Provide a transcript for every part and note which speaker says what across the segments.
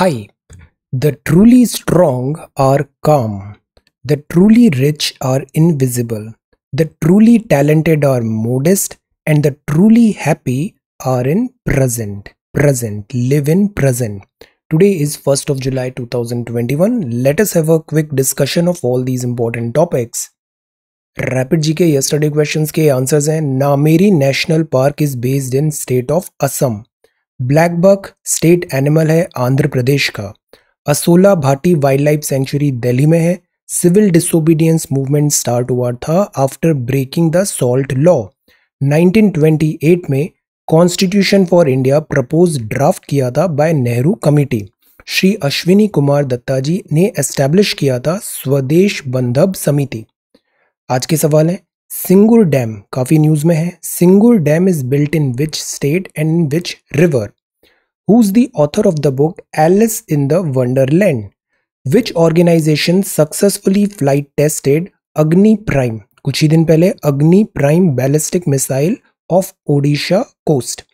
Speaker 1: Hi, the truly strong are calm, the truly rich are invisible, the truly talented are modest, and the truly happy are in present. Present, live in present. Today is 1st of July 2021. Let us have a quick discussion of all these important topics. Rapid GK. Yesterday questions' questions answers answers हैं National Park is based in state of Assam. Buck state animal है आंध्र प्रदेश का Asola Bhatti wildlife sanctuary Delhi में है civil disobedience movement start हुआ था after breaking the salt law 1928 में constitution for India propose draft किया था बाय नेहरू कमेटी श्री अश्विनी कुमार दत्ता जी ने एस्टैब्लिश किया था स्वदेश बंधब समिति आज के सवाल हैं सिंगुर डैम काफ़ी न्यूज़ में है Singur dam is built in which state and in which river who is the author of the book Alice in the Wonderland which organisation successfully flight tested Agni prime कुछ ही दिन पहले Agni prime ballistic missile off Odisha coast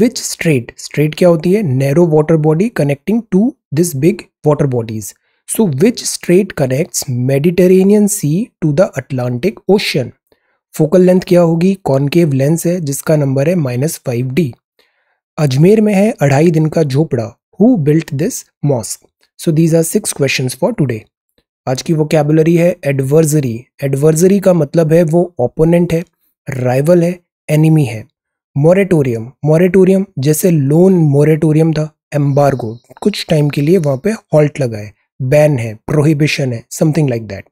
Speaker 1: which strait strait क्या होती है narrow water body connecting to this big water bodies so which strait connects Mediterranean sea to the Atlantic ocean focal length क्या होगी concave lens है जिसका number है minus five D Ajmer में है Adhai Din Ka Jhonpra who built this mosque so these are six question for today आज की वो कैबुलरी है एडवर्जरी एडवर्जरी का मतलब है वो ओपोनेंट है राइवल है एनिमी है मॉरेटोरियम मॉरेटोरियम जैसे लोन मॉरेटोरियम था एम्बार्गो कुछ टाइम के लिए वहाँ पे हॉल्ट लगाए बैन है प्रोहिबिशन है समथिंग लाइक दैट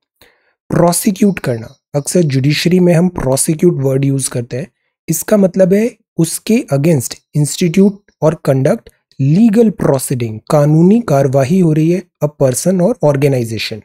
Speaker 1: प्रोसिक्यूट करना अक्सर जुडिशरी में हम प्रोसिक्यूट वर्ड यूज करते हैं इसका मतलब है उसके अगेंस्ट इंस्टीट्यूट और कंडक्ट लीगल प्रोसीडिंग कानूनी कार्यवाही हो रही है अ पर्सन और ऑर्गेनाइजेशन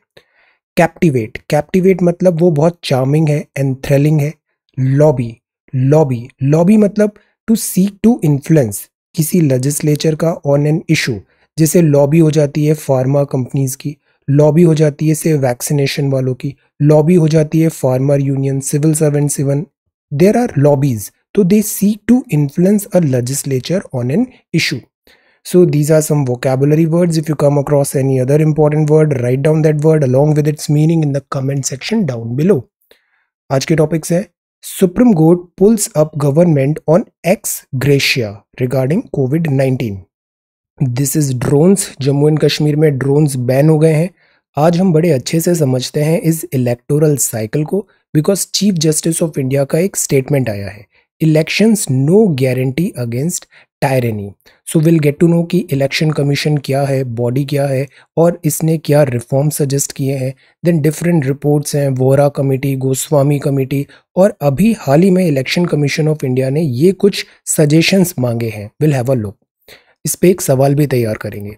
Speaker 1: कैप्टिवेट कैप्टिवेट मतलब वो बहुत चार्मिंग है एंड थ्रिलिंग है लॉबी लॉबी लॉबी मतलब टू सीक टू इन्फ्लुएंस किसी लेजिस्लेचर का ऑन एन इशू जैसे लॉबी हो जाती है फार्मा कंपनीज़ की लॉबी हो जाती है से वैक्सीनेशन वालों की लॉबी हो जाती है farmer union civil servants even there are lobbies तो they seek to influence a legislature on an issue so these are some vocabulary words if you come across any other important word write down that word along with its meaning in the comment section down below आज के topics है Supreme Court pulls up government on ex gratia regarding COVID nineteen this is drones Jammu and Kashmir में drones ban हो गए हैं आज हम बड़े अच्छे से समझते हैं इस इलेक्टोरल साइकिल को because chief justice of India का एक स्टेटमेंट आया है elections no guarantee against tyranny so will get to know कि इलेक्शन कमीशन क्या है बॉडी क्या है और इसने क्या रिफॉर्म सजेस्ट किए हैं देन डिफरेंट रिपोर्ट्स हैं वोरा कमेटी गोस्वामी कमेटी और अभी हाल ही में इलेक्शन कमीशन ऑफ इंडिया ने ये कुछ सजेशंस मांगे हैं विल हैव अ लुक इस पर एक सवाल भी तैयार करेंगे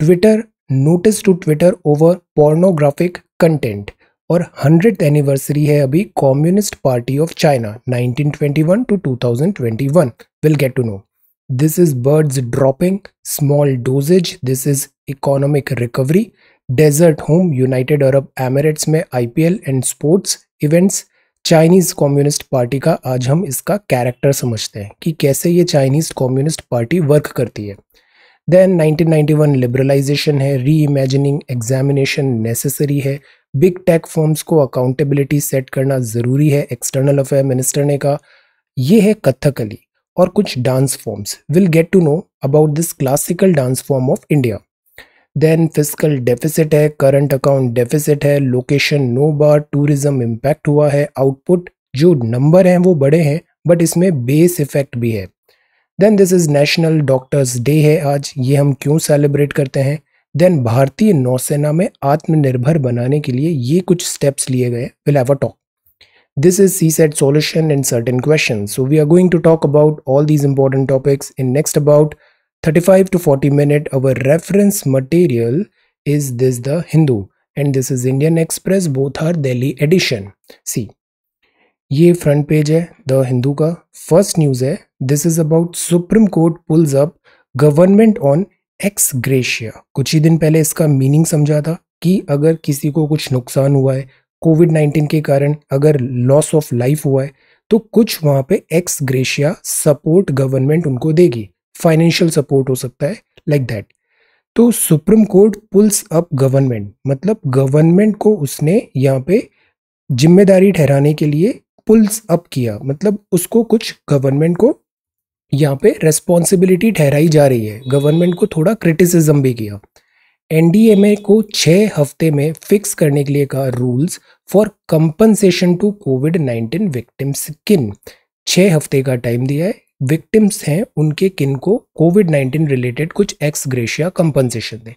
Speaker 1: Twitter notice to Twitter over pornographic content और हंड्रेड एनिवर्सरी है अभी communist party of China 1921 to 2021 will get to know this is birds dropping small doses this is economic recovery desert home United Arab Emirates में IPL and sports events Chinese communist party का आज हम इसका character समझते हैं कि कैसे ये चाइनीज़ कम्युनिस्ट पार्टी वर्क करती है देन 1991 लिबरलाइजेशन है री इमेजिनिंग एग्जामिनेशन नेसेसरी है बिग टेक फॉर्म्स को अकाउंटेबिलिटी सेट करना ज़रूरी है एक्सटर्नल अफेयर मिनिस्टर ने कहा यह है कथकली और कुछ dance forms will get to know about this classical dance form of India then physical deficit है करंट अकाउंट डेफिसिट है location no bar tourism impact हुआ है आउटपुट जो नंबर हैं वो बड़े हैं बट इसमें बेस इफेक्ट भी है then this is national doctors day है आज ये हम क्यों सेलिब्रेट करते हैं देन भारतीय नौसेना में आत्मनिर्भर बनाने के लिए ये कुछ स्टेप्स लिए गए will have a talk is C set solution in certain question so we are going to talk about all these important topics in next about 35 to 40 minute our reference material is this the Hindu and this is Indian Express both are Delhi edition see ये front page है the Hindu का first news है this is about Supreme Court pulls up government on ex gratia कुछ ही दिन पहले इसका meaning समझा था कि अगर किसी को कुछ नुकसान हुआ है कोविड नाइन्टीन के कारण अगर लॉस ऑफ लाइफ हुआ है तो कुछ वहाँ पे एक्स ग्रेशिया सपोर्ट गवर्नमेंट उनको देगी फाइनेंशियल सपोर्ट हो सकता है लाइक like दैट तो Supreme Court pulls up government मतलब गवर्नमेंट को उसने यहाँ पे जिम्मेदारी ठहराने के लिए पुल्स अप किया मतलब उसको कुछ गवर्नमेंट को यहाँ पे रेस्पॉन्सिबिलिटी ठहराई जा रही है गवर्नमेंट को थोड़ा क्रिटिसिज्म भी किया एनडीएमए को छः हफ्ते में फिक्स करने के लिए कहा rules for compensation to COVID nineteen victims किन छः हफ्ते का टाइम दिया है विक्टिम्स हैं उनके किन को कोविड नाइन्टीन रिलेटेड कुछ एक्स ग्रेशिया कंपनसेशन दें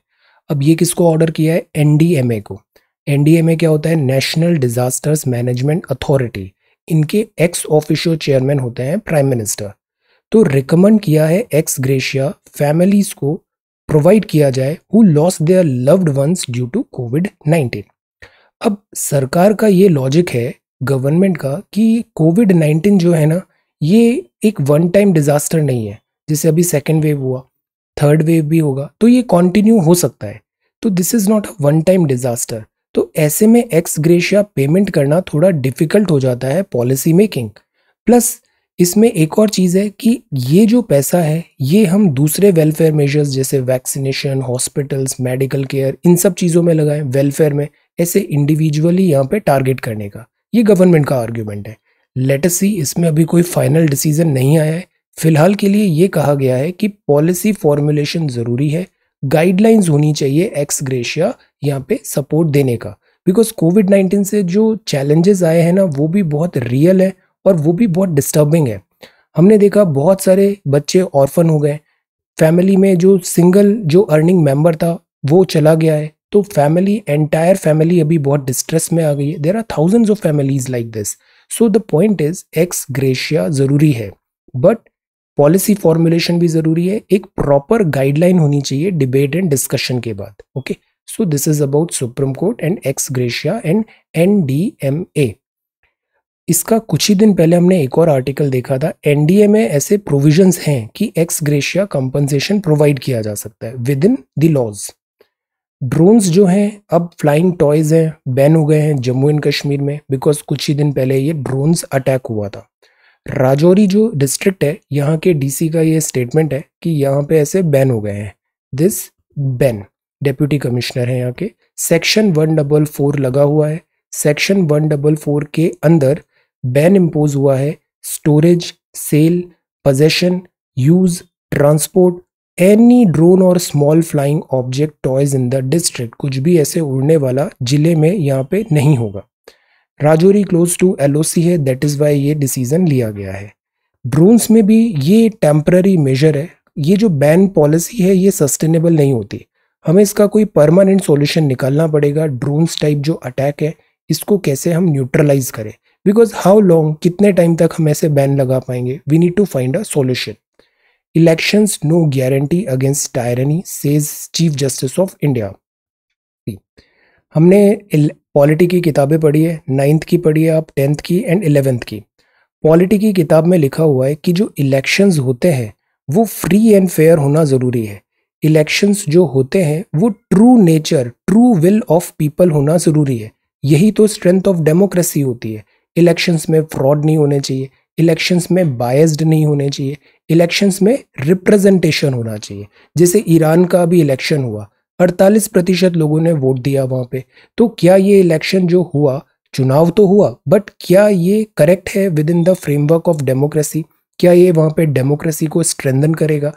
Speaker 1: अब ये किसको ऑर्डर किया है ए को ए क्या होता है नेशनल डिजास्टर्स मैनेजमेंट अथॉरिटी इनके एक्स ऑफिशियल चेयरमैन होते हैं प्राइम मिनिस्टर तो रिकमेंड किया है एक्स ग्रेशिया फैमिलीज को प्रोवाइड किया जाए who loss their loved ones due to COVID nineteen अब सरकार का ये लॉजिक है गवर्नमेंट का कि कोविड नाइन्टीन जो है ना ये एक वन टाइम डिजास्टर नहीं है जैसे अभी सेकेंड वेव हुआ थर्ड वेव भी होगा तो ये कॉन्टिन्यू हो सकता है तो this is not a one time disaster तो ऐसे में एक्स ग्रेशिया पेमेंट करना थोड़ा डिफिकल्ट हो जाता है पॉलिसी मेकिंग प्लस इसमें एक और चीज़ है कि ये जो पैसा है ये हम दूसरे वेलफेयर मेजर्स जैसे वैक्सीनेशन हॉस्पिटल्स मेडिकल केयर इन सब चीज़ों में लगाएं वेलफेयर में ऐसे इंडिविजुअली यहाँ पे टारगेट करने का ये गवर्नमेंट का आर्ग्यूमेंट है लेटस सी इसमें अभी कोई फाइनल डिसीजन नहीं आया है फिलहाल के लिए ये कहा गया है कि पॉलिसी फॉर्मुलेशन ज़रूरी है गाइडलाइंस होनी चाहिए एक्स ग्रेशिया यहाँ पे सपोर्ट देने का बिकॉज कोविड नाइन्टीन से जो चैलेंजेस आए हैं ना वो भी बहुत रियल है और वो भी बहुत डिस्टर्बिंग है हमने देखा बहुत सारे बच्चे ऑर्फन हो गए फैमिली में जो सिंगल जो अर्निंग मेम्बर था वो चला गया है तो फैमिली एंटायर फैमिली अभी बहुत डिस्ट्रेस में आ गई है there are thousands of families like this so the point is ex gratia ज़रूरी है बट पॉलिसी फॉर्मुलेशन भी ज़रूरी है एक प्रॉपर गाइडलाइन होनी चाहिए डिबेट एंड डिस्कशन के बाद okay so this is about Supreme Court and ex gratia and N D M A इसका कुछ ही दिन पहले हमने एक और आर्टिकल देखा था एनडीए में ऐसे प्रोविजंस हैं कि एक्स ग्रेशिया कंपनसेशन प्रोवाइड किया जा सकता है within the laws drones जो हैं अब फ्लाइंग टॉयज़ हैं बैन हो गए हैं जम्मू एंड कश्मीर में बिकॉज कुछ ही दिन पहले ये ड्रोन्स अटैक हुआ था राजौरी जो डिस्ट्रिक्ट है यहाँ के डीसी का ये स्टेटमेंट है कि यहाँ पे ऐसे बैन हो गए हैं दिस बैन डेप्यूटी कमिश्नर है यहाँ के सेक्शन वन डबल फोर लगा हुआ है सेक्शन वन डबल फोर के अंदर बैन इम्पोज हुआ है storage sale possession use transport any drone और small flying object toys in the district कुछ भी ऐसे उड़ने वाला जिले में यहाँ पे नहीं होगा राजौरी क्लोज टू एल है दैट इज़ वाई ये डिसीज़न लिया गया है ड्रोन्स में भी ये टेम्प्ररी मेजर है ये जो बैन पॉलिसी है ये सस्टेनेबल नहीं होती हमें इसका कोई परमानेंट सोल्यूशन निकालना पड़ेगा ड्रोन्स टाइप जो अटैक है इसको कैसे हम न्यूट्रलाइज करें बिकॉज हाउ लॉन्ग कितने टाइम तक हम ऐसे बैन लगा पाएंगे we need to find a solution Elections no guarantee against tyranny, says Chief Justice of India. हमने पॉलिटी की किताबें पढ़ी है नाइन्थ की पढ़ी है आप टेंथ की एंड इलेवेंथ की पॉलिटी की किताब में लिखा हुआ है कि जो इलेक्शंस होते हैं वो फ्री एंड फेयर होना ज़रूरी है इलेक्शंस जो होते हैं वो true nature true will of people होना ज़रूरी है यही तो स्ट्रेंथ ऑफ डेमोक्रेसी होती है इलेक्शंस में फ्रॉड नहीं होने चाहिए इलेक्शंस में बायस्ड नहीं होने चाहिए इलेक्शंस में रिप्रेजेंटेशन होना चाहिए जैसे ईरान का भी इलेक्शन हुआ 48 प्रतिशत लोगों ने वोट दिया वहाँ पे तो क्या ये इलेक्शन जो हुआ चुनाव तो हुआ बट क्या ये करेक्ट है within the framework of democracy क्या ये वहाँ पे डेमोक्रेसी को स्ट्रेंदन करेगा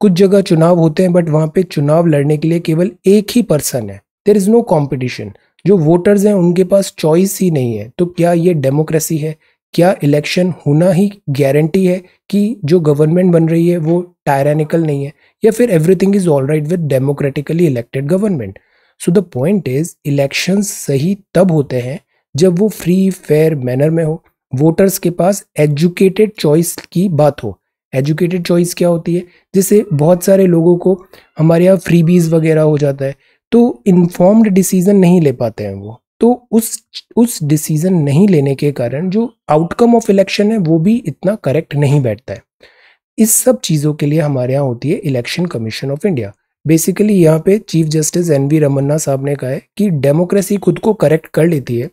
Speaker 1: कुछ जगह चुनाव होते हैं बट वहाँ पे चुनाव लड़ने के लिए केवल एक ही पर्सन है देर इज़ नो कॉम्पिटिशन जो वोटर्स हैं उनके पास चॉइस ही नहीं है तो क्या ये डेमोक्रेसी है क्या इलेक्शन होना ही गारंटी है कि जो गवर्नमेंट बन रही है वो टायरानिकल नहीं है या फिर everything is all right with democratically elected government so the point is election सही तब होते हैं जब वो फ्री फेयर मैनर में हो वोटर्स के पास एजुकेटेड चॉइस की बात हो एजुकेटेड चॉइस क्या होती है जिससे बहुत सारे लोगों को हमारे यहाँ फ्रीबीज वगैरह हो जाता है तो इन्फॉर्म्ड डिसीजन नहीं ले पाते हैं वो तो उस उस डिसीजन नहीं लेने के कारण जो आउटकम ऑफ इलेक्शन है वो भी इतना करेक्ट नहीं बैठता है इस सब चीज़ों के लिए हमारे यहाँ होती है Election Commission of India basically यहाँ पे Chief Justice N V Ramana साहब ने कहा है कि डेमोक्रेसी खुद को करेक्ट कर लेती है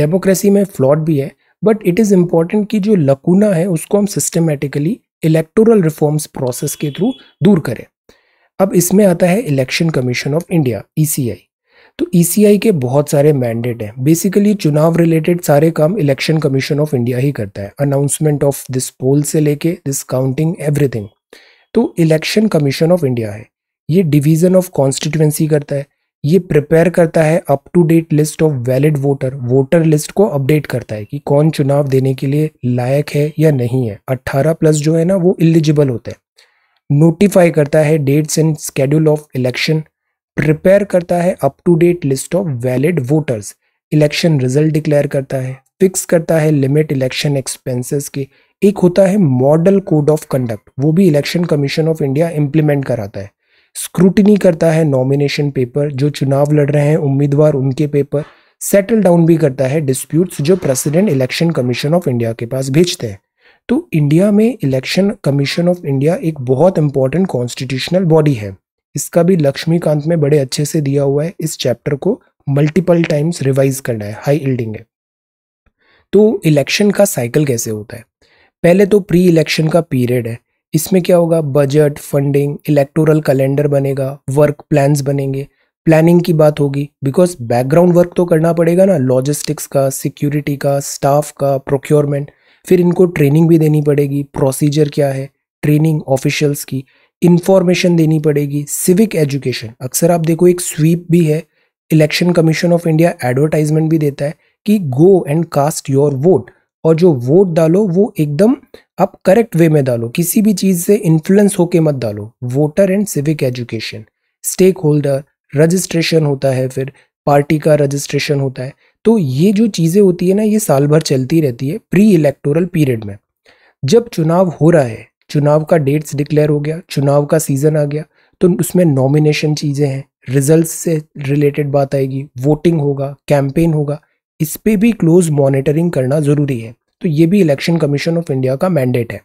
Speaker 1: डेमोक्रेसी में फ्लॉड भी है बट इट इज़ इम्पॉर्टेंट कि जो लकूना है उसको हम सिस्टमेटिकली इलेक्टोरल रिफॉर्म्स प्रोसेस के थ्रू दूर करें अब इसमें आता है Election Commission of India E तो ई e के बहुत सारे मैंडेट हैं बेसिकली चुनाव रिलेटेड सारे काम इलेक्शन कमीशन ऑफ इंडिया ही करता है अनाउंसमेंट ऑफ दिस पोल से लेके दिस काउंटिंग एवरीथिंग तो इलेक्शन कमीशन ऑफ इंडिया है ये डिवीज़न ऑफ कॉन्स्टिट्यूएंसी करता है ये प्रिपेयर करता है up to date list of valid voter voter list को अपडेट करता है कि कौन चुनाव देने के लिए लायक है या नहीं है 18 प्लस जो है ना वो एलिजिबल होते हैं नोटिफाई करता है dates and schedule of election prepare करता है up to date list of valid voters election result declare करता है फिक्स करता है लिमिट इलेक्शन एक्सपेंसेस के एक होता है मॉडल कोड ऑफ कंडक्ट वो भी Election Commission of India implement कराता है स्क्रूटनी करता है नॉमिनेशन पेपर जो चुनाव लड़ रहे हैं उम्मीदवार उनके पेपर सेटल डाउन भी करता है डिस्प्यूट्स जो president Election Commission of India के पास भेजते हैं तो इंडिया में इलेक्शन कमीशन ऑफ इंडिया एक बहुत इंपॉर्टेंट कॉन्स्टिट्यूशनल बॉडी है इसका भी लक्ष्मीकांत में बड़े अच्छे से दिया हुआ है इस चैप्टर को मल्टीपल टाइम्स रिवाइज करना है हाई इल्डिंग है तो इलेक्शन का साइकिल कैसे होता है पहले तो प्री इलेक्शन का पीरियड है इसमें क्या होगा बजट फंडिंग इलेक्टोरल कैलेंडर बनेगा वर्क प्लान्स बनेंगे प्लानिंग की बात होगी बिकॉज बैकग्राउंड वर्क तो करना पड़ेगा ना लॉजिस्टिक्स का सिक्योरिटी का स्टाफ का प्रोक्योरमेंट फिर इनको ट्रेनिंग भी देनी पड़ेगी प्रोसीजर क्या है ट्रेनिंग ऑफिशियल्स की इन्फॉर्मेशन देनी पड़ेगी सिविक एजुकेशन अक्सर आप देखो एक स्वीप भी है Election Commission of India advertisement भी देता है कि go and cast your vote और जो वोट डालो वो एकदम आप करेक्ट वे में डालो किसी भी चीज़ से इन्फ्लुएंस होके मत डालो voter and civic education stakeholder registration होता है फिर पार्टी का रजिस्ट्रेशन होता है तो ये जो चीज़ें होती है ना ये साल भर चलती रहती है प्री इलेक्टोरल पीरियड में जब चुनाव हो रहा है चुनाव का डेट्स डिक्लेयर हो गया चुनाव का सीज़न आ गया तो उसमें नॉमिनेशन चीज़ें हैं रिजल्ट्स से रिलेटेड बात आएगी वोटिंग होगा कैंपेन होगा इस पर भी क्लोज मॉनिटरिंग करना ज़रूरी है तो ये भी इलेक्शन कमीशन ऑफ इंडिया का मैंडेट है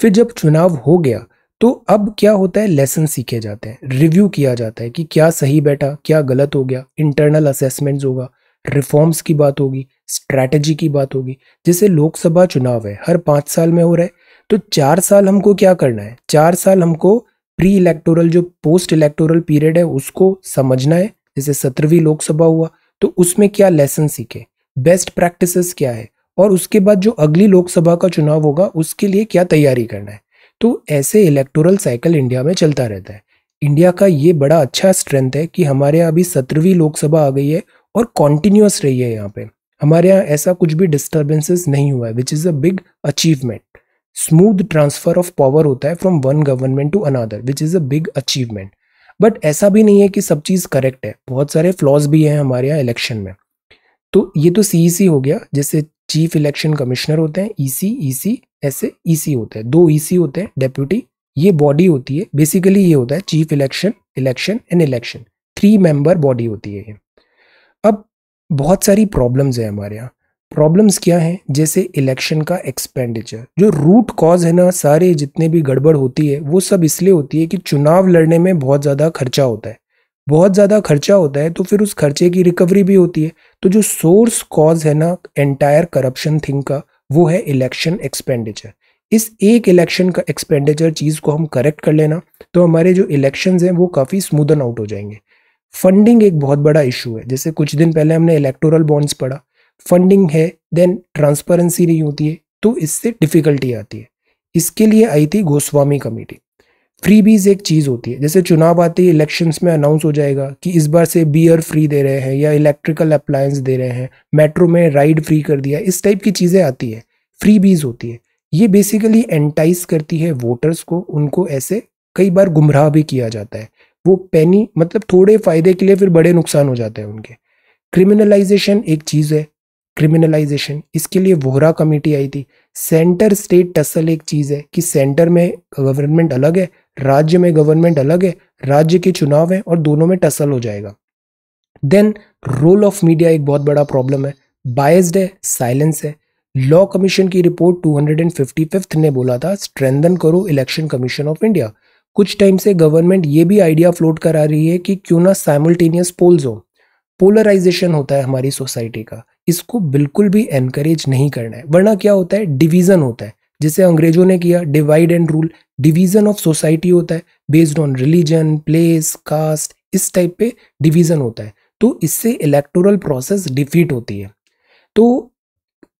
Speaker 1: फिर जब चुनाव हो गया तो अब क्या होता है लेसन सीखे जाते हैं रिव्यू किया जाता है कि क्या सही बैठा क्या गलत हो गया इंटरनल असेसमेंट्स होगा रिफॉर्म्स की बात होगी स्ट्रैटेजी की बात होगी जैसे लोकसभा चुनाव है हर पाँच साल में हो रहा है तो चार साल हमको क्या करना है चार साल हमको प्री इलेक्टोरल जो पोस्ट इलेक्टोरल पीरियड है उसको समझना है जैसे सत्रहवीं लोकसभा हुआ तो उसमें क्या लेसन सीखे बेस्ट प्रैक्टिसेस क्या है और उसके बाद जो अगली लोकसभा का चुनाव होगा उसके लिए क्या तैयारी करना है तो ऐसे इलेक्टोरल साइकिल इंडिया में चलता रहता है इंडिया का ये बड़ा अच्छा स्ट्रेंथ है कि हमारे यहाँ अभी सत्रहवीं लोकसभा आ गई है और कॉन्टिन्यूस रही है यहाँ पे हमारे यहाँ ऐसा कुछ भी डिस्टर्बेंसेस नहीं हुआ है which is a big achievement smooth transfer of power होता है from one government to another which is a big achievement but ऐसा भी नहीं है कि सब चीज़ करेक्ट है बहुत सारे फ्लॉज भी हैं हमारे यहाँ इलेक्शन में तो ये तो सी e हो गया जैसे चीफ इलेक्शन कमिश्नर होते हैं ई सी ई सी ऐसे ई सी होते हैं दो ई e सी होते हैं डेप्यूटी ये बॉडी होती है बेसिकली ये होता है chief election election and election three member body होती है ये अब बहुत सारी प्रॉब्लम्स है हमारे यहाँ प्रॉब्लम्स क्या हैं जैसे इलेक्शन का एक्सपेंडिचर जो रूट कॉज है ना सारे जितने भी गड़बड़ होती है वो सब इसलिए होती है कि चुनाव लड़ने में बहुत ज़्यादा खर्चा होता है बहुत ज़्यादा खर्चा होता है तो फिर उस खर्चे की रिकवरी भी होती है तो जो सोर्स कॉज है ना एंटायर करप्शन थिंग का वो है इलेक्शन एक्सपेंडिचर इस एक इलेक्शन का एक्सपेंडिचर चीज़ को हम करेक्ट कर लेना तो हमारे जो इलेक्शन हैं वो काफ़ी स्मूदन आउट हो जाएंगे फंडिंग एक बहुत बड़ा इशू है जैसे कुछ दिन पहले हमने इलेक्टोरल बॉन्ड्स पढ़ा फंडिंग है देन ट्रांसपेरेंसी नहीं होती है तो इससे डिफ़िकल्टी आती है इसके लिए आई थी गोस्वामी कमेटी फ्री बीज एक चीज़ होती है जैसे चुनाव आते ही इलेक्शंस में अनाउंस हो जाएगा कि इस बार से बियर फ्री दे रहे हैं या इलेक्ट्रिकल अप्लायंस दे रहे हैं मेट्रो में राइड फ्री कर दिया इस टाइप की चीज़ें आती है फ्री बीज होती है ये बेसिकली एंटाइज करती है वोटर्स को उनको ऐसे कई बार गुमराह भी किया जाता है वो पैनी मतलब थोड़े फ़ायदे के लिए फिर बड़े नुकसान हो जाते हैं उनके क्रिमिनलाइजेशन एक चीज़ है क्रिमिनलाइजेशन इसके लिए वोहरा कमेटी आई थी सेंटर स्टेट टसल एक चीज़ है कि सेंटर में गवर्नमेंट अलग है राज्य में गवर्नमेंट अलग है राज्य के चुनाव हैं और दोनों में टसल हो जाएगा देन रोल ऑफ मीडिया एक बहुत बड़ा प्रॉब्लम है बायस्ड है साइलेंस है लॉ कमीशन की रिपोर्ट टू हंड्रेड ने बोला था स्ट्रेंदन करो इलेक्शन कमीशन ऑफ इंडिया कुछ टाइम से गवर्नमेंट ये भी आइडिया फ्लोट करा रही है कि क्यों ना साइमल्टेनियस पोल्स हो पोलराइजेशन होता है हमारी सोसाइटी का इसको बिल्कुल भी एनकरेज नहीं करना है वरना क्या होता है डिवीज़न होता है जिसे अंग्रेजों ने किया divide and rule division of society होता है based on religion place caste इस टाइप पे डिवीज़न होता है तो इससे इलेक्टोरल प्रोसेस डिफीट होती है तो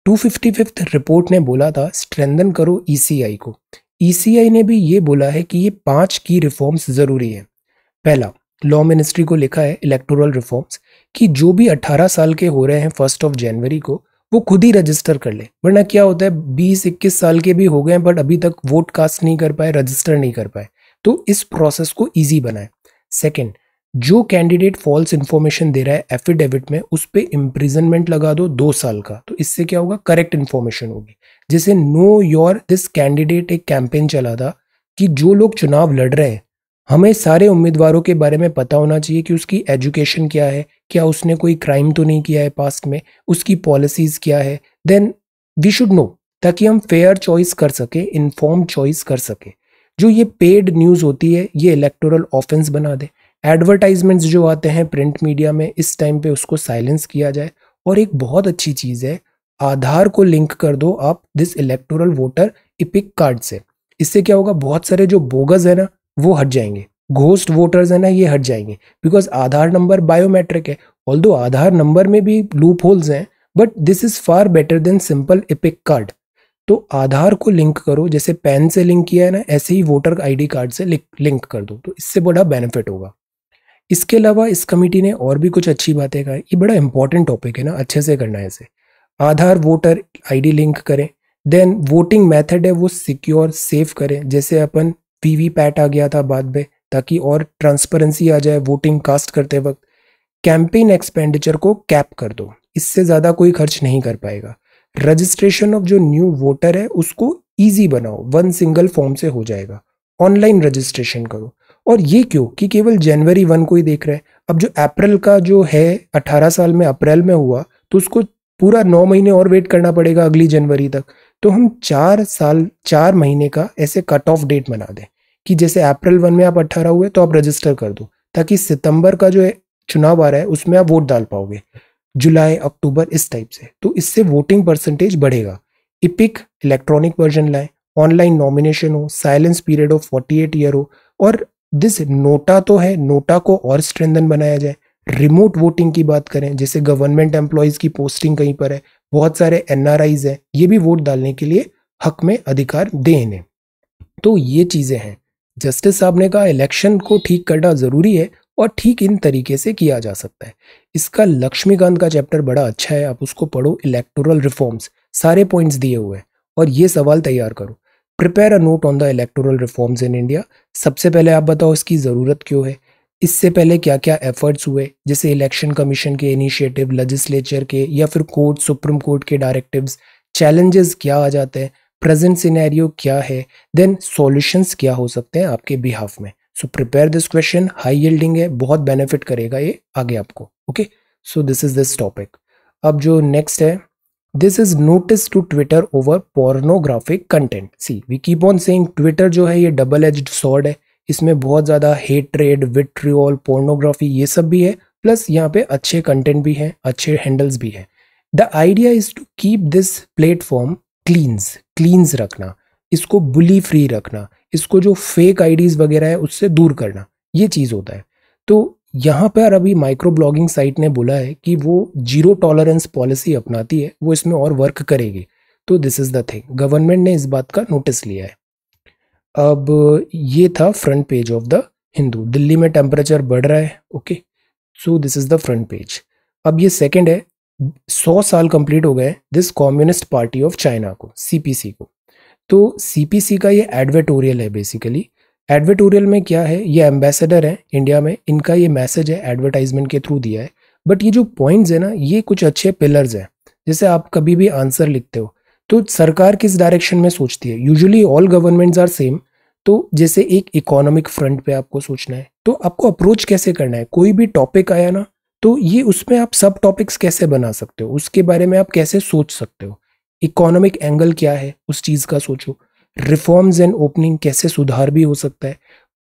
Speaker 1: टू रिपोर्ट ने बोला था स्ट्रेंदन करो ई e को ई e ने भी ये बोला है कि ये पाँच की रिफॉर्म्स ज़रूरी है पहला लॉ मिनिस्ट्री को लिखा है इलेक्टोरल रिफॉर्म्स कि जो भी 18 साल के हो रहे हैं फर्स्ट ऑफ जनवरी को वो खुद ही रजिस्टर कर ले वरना क्या होता है बीस इक्कीस साल के भी हो गए हैं बट अभी तक वोट कास्ट नहीं कर पाए रजिस्टर नहीं कर पाए तो इस प्रोसेस को ईजी बनाए सेकेंड जो कैंडिडेट फॉल्स इन्फॉर्मेशन दे रहा है एफिडेविट में उस पर इम्प्रिजनमेंट लगा दो दो साल का तो इससे क्या होगा करेक्ट इन्फॉर्मेशन होगी जैसे नो योर दिस कैंडिडेट एक कैंपेन चला था कि जो लोग चुनाव लड़ रहे हैं हमें सारे उम्मीदवारों के बारे में पता होना चाहिए कि उसकी एजुकेशन क्या है क्या उसने कोई क्राइम तो नहीं किया है पास्ट में उसकी पॉलिसीज़ क्या है देन वी शुड नो ताकि हम फेयर चॉइस कर सकें इन्फॉर्म चॉइस कर सकें जो ये पेड न्यूज़ होती है ये इलेक्टोरल ऑफेंस बना दे एडवर्टाइजमेंट्स जो आते हैं प्रिंट मीडिया में इस टाइम पे उसको साइलेंस किया जाए और एक बहुत अच्छी चीज़ है आधार को लिंक कर दो आप this electoral voter EPIC card से इससे क्या होगा बहुत सारे जो बोगस है ना वो हट जाएंगे घोस्ट वोटर्स हैं ना ये हट जाएंगे बिकॉज आधार नंबर बायोमेट्रिक है ऑल आधार नंबर में भी लूप होल्स हैं but this is far better than simple EPIC card तो आधार को लिंक करो जैसे पैन से लिंक किया है ना ऐसे ही वोटर आईडी कार्ड से लिंक कर दो तो इससे बड़ा बेनिफिट होगा इसके अलावा इस कमेटी ने और भी कुछ अच्छी बातें कहा ये बड़ा इंपॉर्टेंट टॉपिक है ना अच्छे से करना है इसे आधार वोटर आईडी लिंक करें देन वोटिंग मेथड है वो सिक्योर सेफ करें जैसे अपन वी पैट आ गया था बाद में ताकि और ट्रांसपेरेंसी आ जाए वोटिंग कास्ट करते वक्त कैंपेन एक्सपेंडिचर को कैप कर दो इससे ज़्यादा कोई खर्च नहीं कर पाएगा रजिस्ट्रेशन ऑफ जो न्यू वोटर है उसको ईजी बनाओ वन सिंगल फॉर्म से हो जाएगा ऑनलाइन रजिस्ट्रेशन करो और ये क्यों कि केवल जनवरी वन को ही देख रहे हैं अब जो अप्रैल का जो है अठारह साल में अप्रैल में हुआ तो उसको पूरा नौ महीने और वेट करना पड़ेगा अगली जनवरी तक तो हम चार साल चार महीने का ऐसे कट ऑफ डेट बना दें कि जैसे अप्रैल वन में आप अट्ठारह हुए तो आप रजिस्टर कर दो ताकि सितंबर का जो चुनाव आ रहा है उसमें आप वोट डाल पाओगे जुलाई अक्टूबर इस टाइप से तो इससे वोटिंग परसेंटेज बढ़ेगा इपिक इलेक्ट्रॉनिक वर्जन लाए ऑनलाइन नॉमिनेशन हो साइलेंस पीरियड हो 48 ईयर हो और दिस नोटा तो है नोटा को और स्ट्रेंथन बनाया जाए रिमोट वोटिंग की बात करें जैसे गवर्नमेंट एम्प्लॉयज़ की पोस्टिंग कहीं पर है बहुत सारे एन हैं ये भी वोट डालने के लिए हक में अधिकार दे इन्हें तो ये चीज़ें हैं जस्टिस साहब ने कहा इलेक्शन को ठीक करना ज़रूरी है और ठीक इन तरीके से किया जा सकता है इसका लक्ष्मीकांत का चैप्टर बड़ा अच्छा है आप उसको पढ़ो इलेक्टोरल रिफॉर्म्स सारे पॉइंट्स दिए हुए हैं और ये सवाल तैयार करो prepare a note on the electoral reforms in India सबसे पहले आप बताओ इसकी ज़रूरत क्यों है इससे पहले क्या क्या एफर्ट्स हुए जैसे इलेक्शन कमीशन के इनिशिएटिव लेजिस्लेचर के या फिर कोर्ट सुप्रीम कोर्ट के डायरेक्टिव्स चैलेंजेस क्या आ जाते हैं प्रेजेंट सिनेरियो क्या है देन सॉल्यूशंस क्या हो सकते हैं आपके बिहाफ में so prepare this question high yielding है बहुत बेनिफिट करेगा ये आगे आपको okay so this is this topic अब जो नेक्स्ट है this is notice to Twitter over pornographic content see we keep on saying Twitter जो है ये डबल एज सॉर्ड है इसमें बहुत ज़्यादा हेट ट्रेड विट्रियोल पोर्नोग्राफी ये सब भी है प्लस यहाँ पे अच्छे कंटेंट भी हैं अच्छे हैंडल्स भी हैं the idea is to keep this platform cleans cleans रखना इसको बुली फ्री रखना इसको जो फेक आईडीज़ वगैरह है उससे दूर करना ये चीज़ होता है तो यहाँ पर अभी माइक्रो ब्लॉगिंग साइट ने बोला है कि वो जीरो टॉलरेंस पॉलिसी अपनाती है वो इसमें और वर्क करेगी तो this is the thing government ने इस बात का नोटिस लिया है अब ये था front page of the Hindu Delhi में टेम्परेचर बढ़ रहा है okay so this is the front page अब ये सेकेंड है सौ साल कंप्लीट हो गए this Communist Party of China को सीपीसी को तो सीपीसी का ये एडवर्टोरियल है बेसिकली एडवर्टोरियल में क्या है ये एम्बेसडर हैं इंडिया में इनका ये मैसेज है एडवर्टाइजमेंट के थ्रू दिया है बट ये जो पॉइंट्स है ना ये कुछ अच्छे पिलर्स हैं जैसे आप कभी भी आंसर लिखते हो तो सरकार किस डायरेक्शन में सोचती है usually all governments are same तो जैसे एक इकोनॉमिक फ्रंट पे आपको सोचना है तो आपको अप्रोच कैसे करना है कोई भी टॉपिक आया ना तो ये उसमें आप सब टॉपिक्स कैसे बना सकते हो उसके बारे में आप कैसे सोच सकते हो इकोनॉमिक एंगल क्या है उस चीज़ का सोचो रिफॉर्म्स एंड ओपनिंग कैसे सुधार भी हो सकता है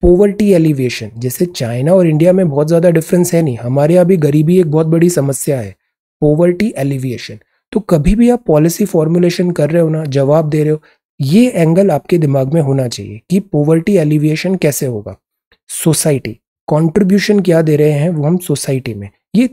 Speaker 1: पोवर्टी एलिवेशन जैसे चाइना और इंडिया में बहुत ज़्यादा डिफरेंस है नहीं हमारे यहाँ भी गरीबी एक बहुत बड़ी समस्या है पोवर्टी एलिविएशन तो कभी भी आप पॉलिसी फॉर्मुलेशन कर रहे हो ना जवाब दे रहे हो ये एंगल आपके दिमाग में होना चाहिए कि पोवर्टी एलिविएशन कैसे होगा सोसाइटी कंट्रीब्यूशन क्या दे रहे हैं वो हम सोसाइटी में ये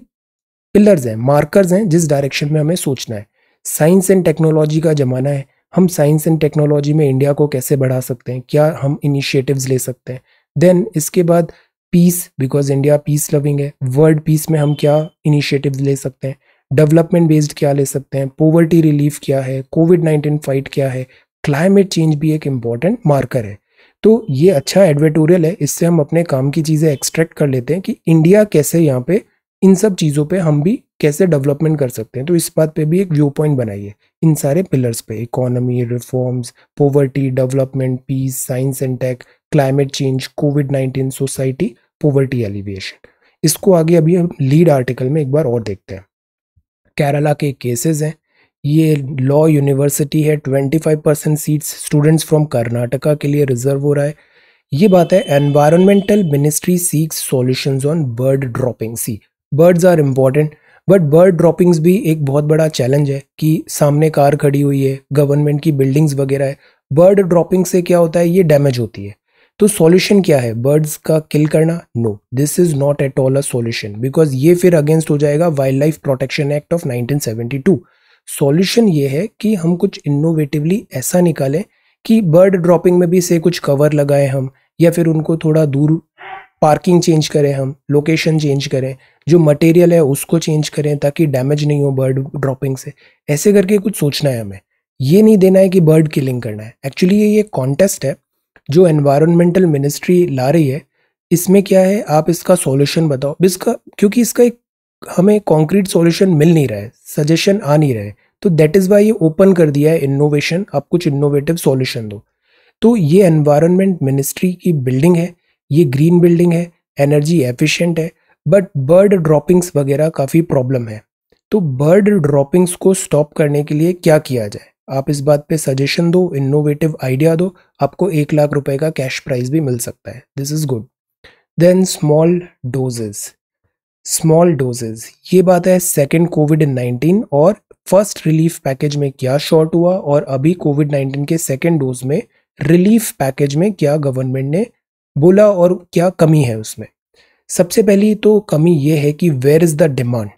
Speaker 1: पिलर्स हैं मार्कर्स हैं जिस डायरेक्शन में हमें सोचना है साइंस एंड टेक्नोलॉजी का ज़माना है हम साइंस एंड टेक्नोलॉजी में इंडिया को कैसे बढ़ा सकते हैं क्या हम इनिशिएटिव्स ले सकते हैं देन इसके बाद peace because India peace loving है वर्ल्ड पीस में हम क्या इनिशिएटिव्स ले सकते हैं डेवलपमेंट बेस्ड क्या ले सकते हैं पोवर्टी रिलीफ क्या है कोविड नाइन्टीन फाइट क्या है क्लाइमेट चेंज भी एक इम्पॉर्टेंट मार्कर है तो ये अच्छा एडवर्टोरियल है इससे हम अपने काम की चीज़ें एक्सट्रैक्ट कर लेते हैं कि इंडिया कैसे यहाँ पे इन सब चीज़ों पे हम भी कैसे डेवलपमेंट कर सकते हैं तो इस बात पे भी एक व्यू पॉइंट बनाइए इन सारे पिलर्स पे economy reforms poverty development peace science and tech climate change COVID nineteen society poverty alleviation इसको आगे अभी हम लीड आर्टिकल में एक बार और देखते हैं केरला के केसेस हैं ये लॉ यूनिवर्सिटी है 25 percent seats students from Karnataka के लिए रिजर्व हो रहा है ये बात है environmental ministry seeks solutions on bird dropping see birds are important but bird droppings भी एक बहुत बड़ा चैलेंज है कि सामने कार खड़ी हुई है गवर्नमेंट की बिल्डिंग्स वगैरह है बर्ड ड्रॉपिंग से क्या होता है ये डैमेज होती है तो सॉल्यूशन क्या है बर्ड्स का किल करना no this is not at all a solution because ये फिर अगेंस्ट हो जाएगा Wildlife Protection Act of 1972 solution ये है कि हम कुछ इनोवेटिवली ऐसा निकालें कि बर्ड ड्रॉपिंग में भी से कुछ कवर लगाएं हम या फिर उनको थोड़ा दूर पार्किंग चेंज करें हम लोकेशन चेंज करें जो मटेरियल है उसको चेंज करें ताकि डैमेज नहीं हो बर्ड ड्रॉपिंग से ऐसे करके कुछ सोचना है हमें ये नहीं देना है कि बर्ड किलिंग करना है एक्चुअली ये ये कॉन्टेस्ट है जो एनवायरमेंटल मिनिस्ट्री ला रही है इसमें क्या है आप इसका सॉल्यूशन बताओ इसका क्योंकि इसका एक हमें कॉन्क्रीट सॉल्यूशन मिल नहीं रहा है सजेशन आ नहीं रहा है तो दैट इज़ वाई ये ओपन कर दिया है इनोवेशन आप कुछ इनोवेटिव सॉल्यूशन दो तो ये एनवायरमेंट मिनिस्ट्री की बिल्डिंग है ये ग्रीन बिल्डिंग है एनर्जी एफिशिएंट है बट बर्ड ड्रॉपिंग्स वगैरह काफ़ी प्रॉब्लम है तो बर्ड ड्रॉपिंग्स को स्टॉप करने के लिए क्या किया जाए आप इस बात पे सजेशन दो इनोवेटिव आइडिया दो आपको एक लाख रुपए का कैश प्राइज भी मिल सकता है this is good then small doses small doses ये बात है सेकेंड कोविड नाइन्टीन और फर्स्ट रिलीफ पैकेज में क्या शॉर्ट हुआ और अभी कोविड नाइन्टीन के सेकेंड डोज में रिलीफ पैकेज में क्या गवर्नमेंट ने बोला और क्या कमी है उसमें सबसे पहली तो कमी ये है कि वेयर इज़ द डिमांड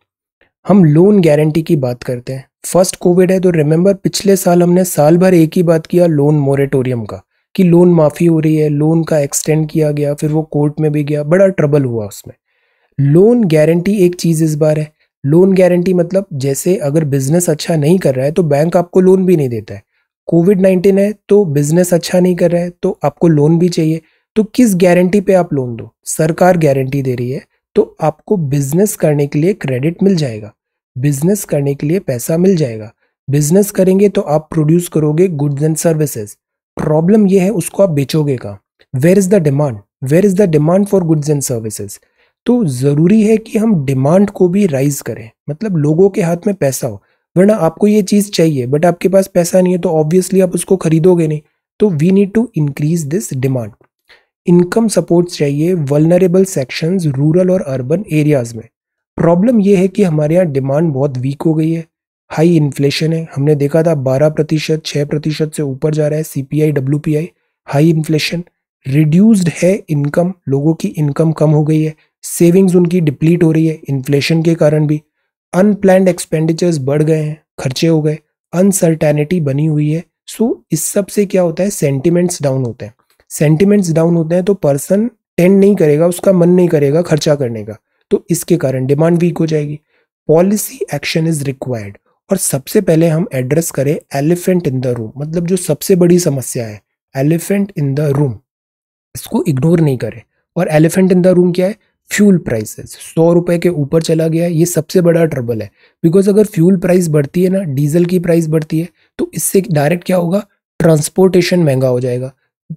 Speaker 1: हम लोन गारंटी की बात करते हैं फर्स्ट कोविड है तो रिमेंबर पिछले साल हमने साल भर एक ही बात किया लोन मोरेटोरियम का कि लोन माफ़ी हो रही है लोन का एक्सटेंड किया गया फिर वो कोर्ट में भी गया बड़ा ट्रबल हुआ उसमें लोन गारंटी एक चीज़ इस बार है लोन गारंटी मतलब जैसे अगर बिजनेस अच्छा नहीं कर रहा है तो बैंक आपको लोन भी नहीं देता है कोविड नाइन्टीन है तो बिजनेस अच्छा नहीं कर रहा है तो आपको लोन भी चाहिए तो किस गारंटी पे आप लोन दो सरकार गारंटी दे रही है तो आपको बिजनेस करने के लिए क्रेडिट मिल जाएगा बिजनेस करने के लिए पैसा मिल जाएगा बिजनेस करेंगे तो आप प्रोड्यूस करोगे गुड्स एंड सर्विसेज प्रॉब्लम यह है उसको आप बेचोगे का where is the demand where is the demand for goods and services तो ज़रूरी है कि हम डिमांड को भी राइज करें मतलब लोगों के हाथ में पैसा हो वरना आपको ये चीज़ चाहिए बट आपके पास पैसा नहीं है तो ऑब्वियसली आप उसको खरीदोगे नहीं तो we need to increase this demand income support चाहिए वलनरेबल सेक्शंस रूरल और अर्बन एरियाज में प्रॉब्लम यह है कि हमारे यहाँ डिमांड बहुत वीक हो गई है हाई इन्फ्लेशन है हमने देखा था बारह प्रतिशत छः प्रतिशत से ऊपर जा रहा है C P I W P I high inflation reduced है इनकम लोगों की इनकम कम हो गई है सेविंग्स उनकी डिप्लीट हो रही है इन्फ्लेशन के कारण भी अनप्लैंड एक्सपेंडिचर्स बढ़ गए हैं खर्चे हो गए अनसर्टेनिटी बनी हुई है सो so, इस सब से क्या होता है सेंटिमेंट्स डाउन होते हैं सेंटिमेंट्स डाउन होते हैं तो पर्सन टेंड नहीं करेगा उसका मन नहीं करेगा खर्चा करने का तो इसके कारण डिमांड वीक हो जाएगी पॉलिसी एक्शन इज रिक्वायर्ड और सबसे पहले हम एड्रेस करें एलिफेंट इन द रूम मतलब जो सबसे बड़ी समस्या है एलिफेंट इन द रूम इसको इग्नोर नहीं करें और एलिफेंट इन द रूम क्या है फ्यूल प्राइसेस सौ रुपए के ऊपर चला गया ये सबसे बड़ा ट्रबल है बिकॉज अगर फ्यूल प्राइस बढ़ती है ना डीजल की प्राइस बढ़ती है तो इससे डायरेक्ट क्या होगा ट्रांसपोर्टेशन महंगा हो जाएगा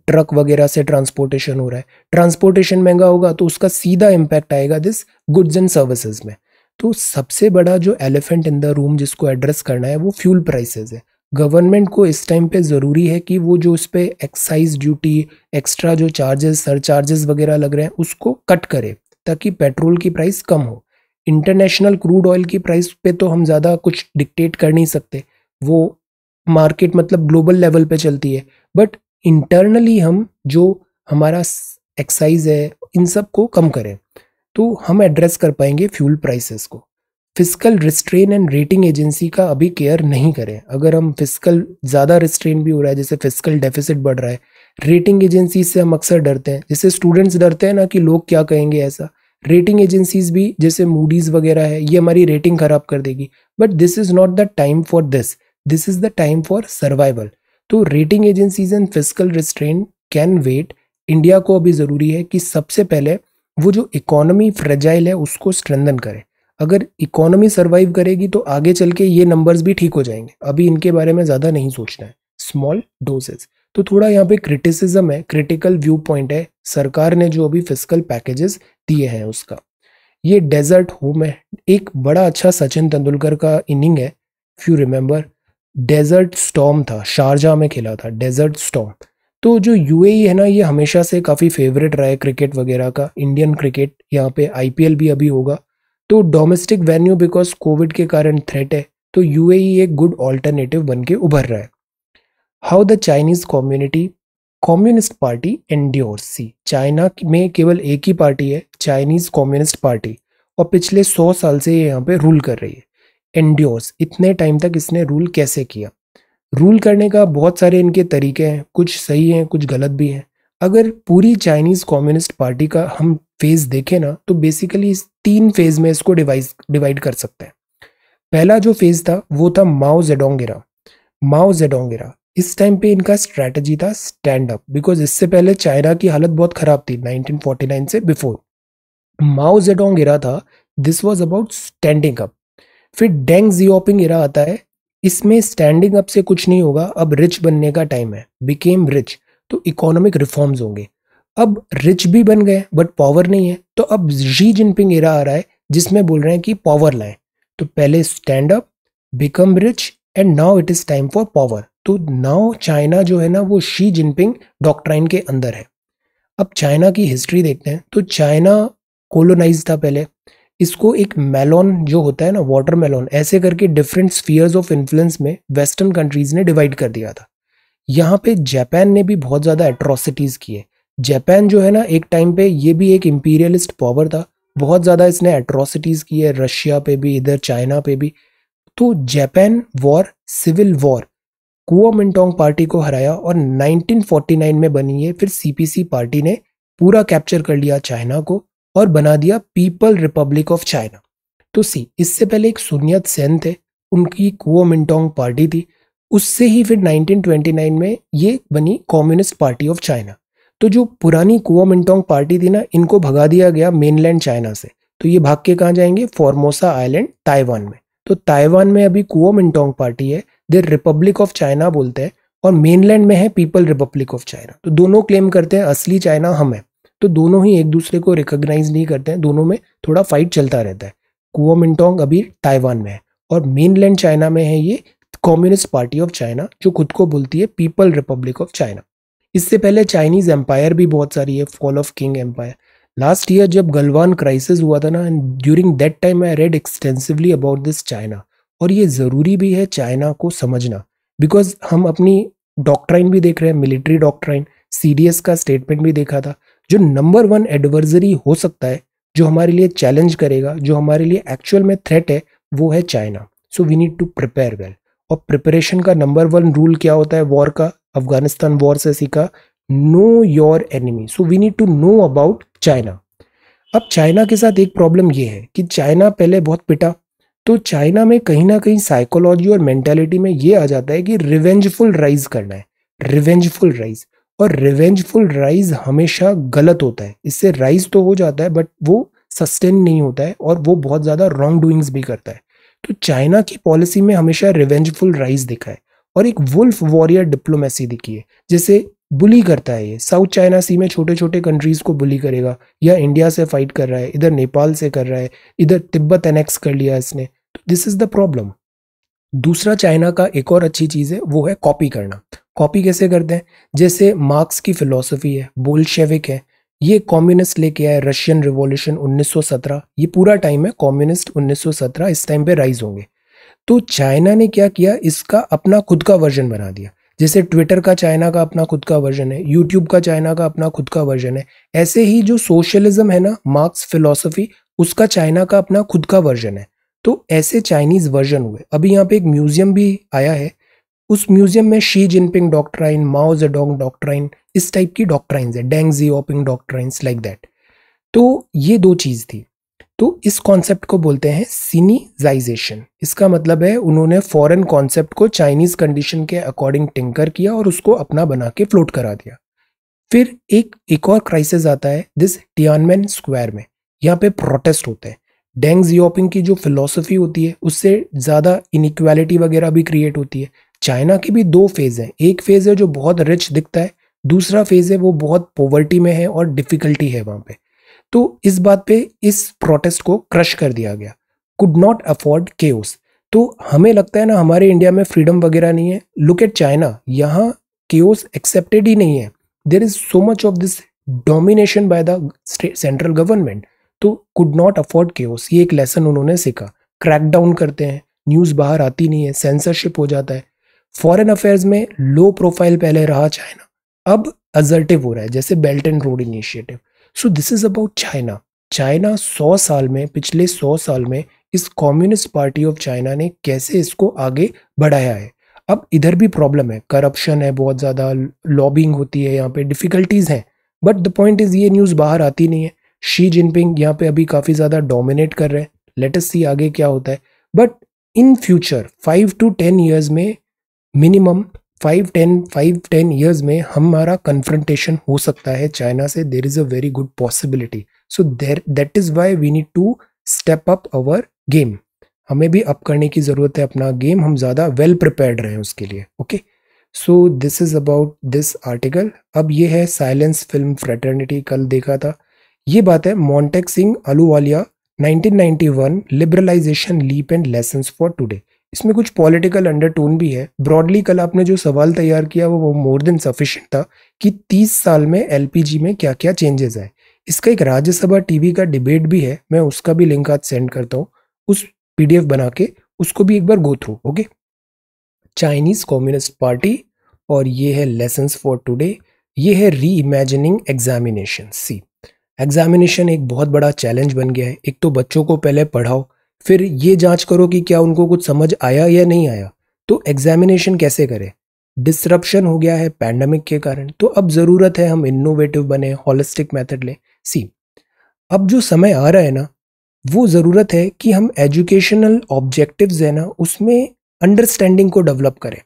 Speaker 1: ट्रक वगैरह से ट्रांसपोर्टेशन हो रहा है ट्रांसपोर्टेशन महंगा होगा तो उसका सीधा इम्पैक्ट आएगा दिस गुड्स एंड सर्विसेज में तो सबसे बड़ा जो एलिफेंट इन द रूम जिसको एड्रेस करना है वो फ्यूल प्राइसेज है गवर्नमेंट को इस टाइम पे ज़रूरी है कि वो जो उस पर एक्साइज ड्यूटी एक्स्ट्रा जो चार्जेस सर चार्जेस वगैरह लग रहे हैं उसको कट करे ताकि पेट्रोल की प्राइस कम हो इंटरनेशनल क्रूड ऑयल की प्राइस पे तो हम ज़्यादा कुछ डिक्टेट कर नहीं सकते वो मार्केट मतलब ग्लोबल लेवल पे चलती है बट इंटरनली हम जो हमारा एक्साइज है इन सब को कम करें तो हम एड्रेस कर पाएंगे फ्यूल प्राइसेस को fiscal restraint and rating agency का अभी केयर नहीं करें अगर हम फिजिकल ज़्यादा रिस्ट्रेन भी हो रहा है जैसे फिजिकल डेफिसिट बढ़ रहा है रेटिंग एजेंसीज से हम अक्सर डरते हैं जैसे स्टूडेंट्स डरते हैं ना कि लोग क्या कहेंगे ऐसा रेटिंग एजेंसीज भी जैसे मूडीज़ वगैरह है ये हमारी रेटिंग ख़राब कर देगी but this is not the time for this this is the time for survival तो rating agencies and fiscal restraint can wait India को अभी ज़रूरी है कि सबसे पहले वो जो इकोनॉमी फ्रेजाइल है उसको स्ट्रेंदन करे अगर इकोनॉमी सर्वाइव करेगी तो आगे चल के ये नंबर्स भी ठीक हो जाएंगे अभी इनके बारे में ज़्यादा नहीं सोचना है स्मॉल डोजेस तो थोड़ा यहाँ पे क्रिटिसिज्म है क्रिटिकल व्यू पॉइंट है सरकार ने जो अभी फिजिकल पैकेजेस दिए हैं उसका ये डेजर्ट होम है एक बड़ा अच्छा सचिन तेंदुलकर का इनिंग है फ्यू रिमेंबर डेजर्ट स्टॉम था शारजा में खेला था डेजर्ट स्टॉम तो जो यूएई e है ना ये हमेशा से काफ़ी फेवरेट रहा है क्रिकेट वगैरह का इंडियन क्रिकेट यहाँ पे आईपीएल भी अभी होगा तो डोमेस्टिक वेन्यू बिकॉज कोविड के कारण थ्रेट है तो यूएई e एक गुड ऑल्टरनेटिव बन के उभर रहा है how the Chinese community communist party endure see China में केवल एक ही पार्टी है चाइनीज़ कम्युनिस्ट पार्टी और पिछले सौ साल से ये यहाँ पे रूल कर रही है एंड्योर्स इतने टाइम तक इसने रूल कैसे किया रूल करने का बहुत सारे इनके तरीके हैं कुछ सही हैं कुछ गलत भी हैं अगर पूरी चाइनीज़ कम्युनिस्ट पार्टी का हम फेज़ देखें ना तो बेसिकली इस तीन फेज़ में इसको डिवाइस डिवाइड कर सकते हैं पहला जो फेज़ था वो था माओ जेडोंगेरा माओ जेडोंगेरा इस टाइम पे इनका स्ट्रैटेजी था स्टैंड अप बिकॉज इससे पहले चाइना की हालत बहुत ख़राब थी 1949 से बिफोर माओ जेडोंगेरा था this was about standing up फिर डेंग जियोपिंग इरा आता है इसमें स्टैंडिंग अप से कुछ नहीं होगा अब रिच बनने का टाइम है बिकेम रिच तो इकोनॉमिक रिफॉर्म्स होंगे अब रिच भी बन गए बट पावर नहीं है तो अब जी जिनपिंग एरा आ रहा है जिसमें बोल रहे हैं कि पावर लाएं तो पहले stand up become rich and now it is time for power तो नाउ चाइना जो है ना वो शी जिनपिंग डॉक्ट्राइन के अंदर है अब चाइना की हिस्ट्री देखते हैं तो चाइना कोलोनाइज था पहले इसको एक मेलॉन जो होता है ना वाटर मेलॉन ऐसे करके डिफरेंट स्फीयर्स ऑफ इन्फ्लुएंस में वेस्टर्न कंट्रीज़ ने डिवाइड कर दिया था यहाँ पे जापान ने भी बहुत ज़्यादा एट्रोसिटीज़ किए जापान जो है ना एक टाइम पे ये भी एक इम्पीरियलिस्ट पावर था बहुत ज़्यादा इसने एट्रोसिटीज़ की है रशिया पे भी इधर चाइना पे भी तो Japan war civil war Kuomintang party को हराया और 1949 में बनी है फिर सीपीसी पार्टी ने पूरा कैप्चर कर लिया चाइना को और बना दिया पीपल रिपब्लिक ऑफ चाइना तो सी इससे पहले एक सुनियत सेन थे उनकी कुओ मिंटोंग पार्टी थी उससे ही फिर 1929 में ये बनी कम्युनिस्ट पार्टी ऑफ चाइना तो जो पुरानी कुओ मिंटोंग पार्टी थी ना इनको भगा दिया गया मेनलैंड चाइना से तो ये भाग के कहाँ जाएंगे फॉर्मोसा आइलैंड ताइवान में तो ताइवान में अभी कुओ मिंटोंग पार्टी है दे रिपब्लिक ऑफ चाइना बोलते हैं और मेनलैंड में है पीपल रिपब्लिक ऑफ चाइना तो दोनों क्लेम करते हैं असली चाइना हम है तो दोनों ही एक दूसरे को रिकोगनाइज नहीं करते हैं दोनों में थोड़ा फाइट चलता रहता है कुओमिंटोंग अभी ताइवान में है और मेनलैंड चाइना में है ये कम्युनिस्ट पार्टी ऑफ चाइना जो खुद को बोलती है पीपल रिपब्लिक ऑफ चाइना इससे पहले चाइनीज एम्पायर भी बहुत सारी है fall of Qing empire last year जब गलवान क्राइसिस हुआ था ना and during that time I read extensively about this China और ये ज़रूरी भी है चाइना को समझना बिकॉज हम अपनी डॉक्ट्राइन भी देख रहे हैं मिलिट्री डॉक्ट्राइन सी का स्टेटमेंट भी देखा था जो नंबर वन एडवर्जरी हो सकता है जो हमारे लिए चैलेंज करेगा जो हमारे लिए एक्चुअल में थ्रेट है वो है China so we need to prepare well और प्रिपरेशन का नंबर वन रूल क्या होता है वॉर का अफगानिस्तान वॉर से सीखा know your enemy so we need to know about China अब चाइना के साथ एक प्रॉब्लम ये है कि चाइना पहले बहुत पिटा तो चाइना में कहीं ना कहीं साइकोलॉजी और मेंटेलिटी में ये आ जाता है कि रिवेंजफुल राइज करना है रिवेंजफुल राइज और रिवेंजफुल राइज हमेशा गलत होता है इससे राइज तो हो जाता है बट वो सस्टेन नहीं होता है और वो बहुत ज़्यादा रॉन्ग डूइंग्स भी करता है तो चाइना की पॉलिसी में हमेशा रिवेंजफुल राइज दिखा है और एक वुल्फ वॉरियर डिप्लोमेसी दिखी है जैसे बुली करता है ये साउथ चाइना सी में छोटे छोटे कंट्रीज़ को बुली करेगा या इंडिया से फाइट कर रहा है इधर नेपाल से कर रहा है इधर तिब्बत एनेक्स कर लिया इसने तो दिस इज़ द प्रॉब्लम दूसरा चाइना का एक और अच्छी चीज़ है वो है कॉपी करना कॉपी कैसे करते हैं जैसे मार्क्स की फ़िलोसफी है बोलशेविक है ये कम्युनिस्ट लेके आए रशियन रिवॉल्यूशन 1917 ये पूरा टाइम है कम्युनिस्ट 1917 इस टाइम पे राइज होंगे तो चाइना ने क्या किया इसका अपना खुद का वर्जन बना दिया जैसे ट्विटर का चाइना का अपना खुद का वर्जन है यूट्यूब का चाइना का अपना खुद का वर्जन है ऐसे ही जो सोशलिज्म है ना मार्क्स फिलोसफी उसका चाइना का अपना खुद का वर्जन है तो ऐसे चाइनीज़ वर्जन हुए अभी यहाँ पे एक म्यूज़ियम भी आया है उस म्यूज़ियम में Xi Jinping doctrine Mao Zedong doctrine इस टाइप की डॉक्ट्राइंस है Deng Xiaoping doctrines like that तो ये दो चीज़ थी तो इस कॉन्सेप्ट को बोलते हैं सीनीजाइजेशन इसका मतलब है उन्होंने फॉरेन कॉन्सेप्ट को चाइनीज़ कंडीशन के अकॉर्डिंग टिंकर किया और उसको अपना बना के फ्लोट करा दिया फिर एक एक और क्राइसिस आता है दिस टियानमेन स्क्वायर में यहाँ पे प्रोटेस्ट होते हैं डेंग जियोपिंग की जो फिलोसफी होती है उससे ज़्यादा इनिक्वालिटी वगैरह भी क्रिएट होती है चाइना के भी दो फेज़ हैं एक फेज़ है जो बहुत रिच दिखता है दूसरा फेज़ है वो बहुत पॉवर्टी में है और डिफ़िकल्टी है वहाँ पे तो इस बात पे इस प्रोटेस्ट को क्रश कर दिया गया कुड नॉट अफोर्ड के तो हमें लगता है ना हमारे इंडिया में फ्रीडम वगैरह नहीं है लुक एट चाइना यहाँ के एक्सेप्टेड ही नहीं है there is so much of this domination by the central government तो कुड नॉट अफोर्ड के ये एक लेसन उन्होंने सीखा क्रैकडाउन करते हैं न्यूज़ बाहर आती नहीं है सेंसरशिप हो जाता है फॉरेन अफेयर्स में लो प्रोफाइल पहले रहा चाइना अब अजर्टिव हो रहा है जैसे belt and road initiative so this is about China China सौ साल में पिछले सौ साल में इस कम्युनिस्ट पार्टी ऑफ चाइना ने कैसे इसको आगे बढ़ाया है अब इधर भी प्रॉब्लम है करप्शन है बहुत ज़्यादा लॉबिंग होती है यहाँ पे डिफ़िकल्टीज़ हैं बट द पॉइंट इज़ ये न्यूज़ बाहर आती नहीं है शी जिनपिंग यहाँ पे अभी काफ़ी ज़्यादा डोमिनेट कर रहे हैं लेटेस्ट सी आगे क्या होता है but in future five to ten years में minimum five ten five ten years में हमारा कन्फ्रंटेशन हो सकता है चाइना से there is a very good possibility so there that is why we need to step up our game हमें भी up करने की ज़रूरत है अपना गेम हम ज़्यादा वेल प्रिपेयर्ड हैं उसके लिए okay so this is about this article अब ये है साइलेंस फिल्म फ्रेटर्निटी कल देखा था ये बात है Montek Singh Ahluwalia 1991 liberalisation leap and lesson for today इसमें कुछ पॉलिटिकल अंडरटोन भी है ब्रॉडली कल आपने जो सवाल तैयार किया वो मोर देन सफिशेंट था कि 30 साल में एलपीजी में क्या क्या चेंजेस आए इसका एक राज्यसभा टीवी का डिबेट भी है मैं उसका भी लिंक आज सेंड करता हूँ उस पीडीएफ बना के उसको भी एक बार go through okay Chinese communist party और ये है लेसन फॉर टूडे ये है reimagining examination C examination एक बहुत बड़ा चैलेंज बन गया है एक तो बच्चों को पहले पढ़ाओ फिर ये जांच करो कि क्या उनको कुछ समझ आया या नहीं आया तो एग्जामिनेशन कैसे करें डिसरप्शन हो गया है पैंडमिक के कारण तो अब ज़रूरत है हम इनोवेटिव बने हॉलिस्टिक मेथड लें सी अब जो समय आ रहा है ना वो ज़रूरत है कि हम एजुकेशनल ऑब्जेक्टिव्स है ना उसमें अंडरस्टैंडिंग को डेवलप करें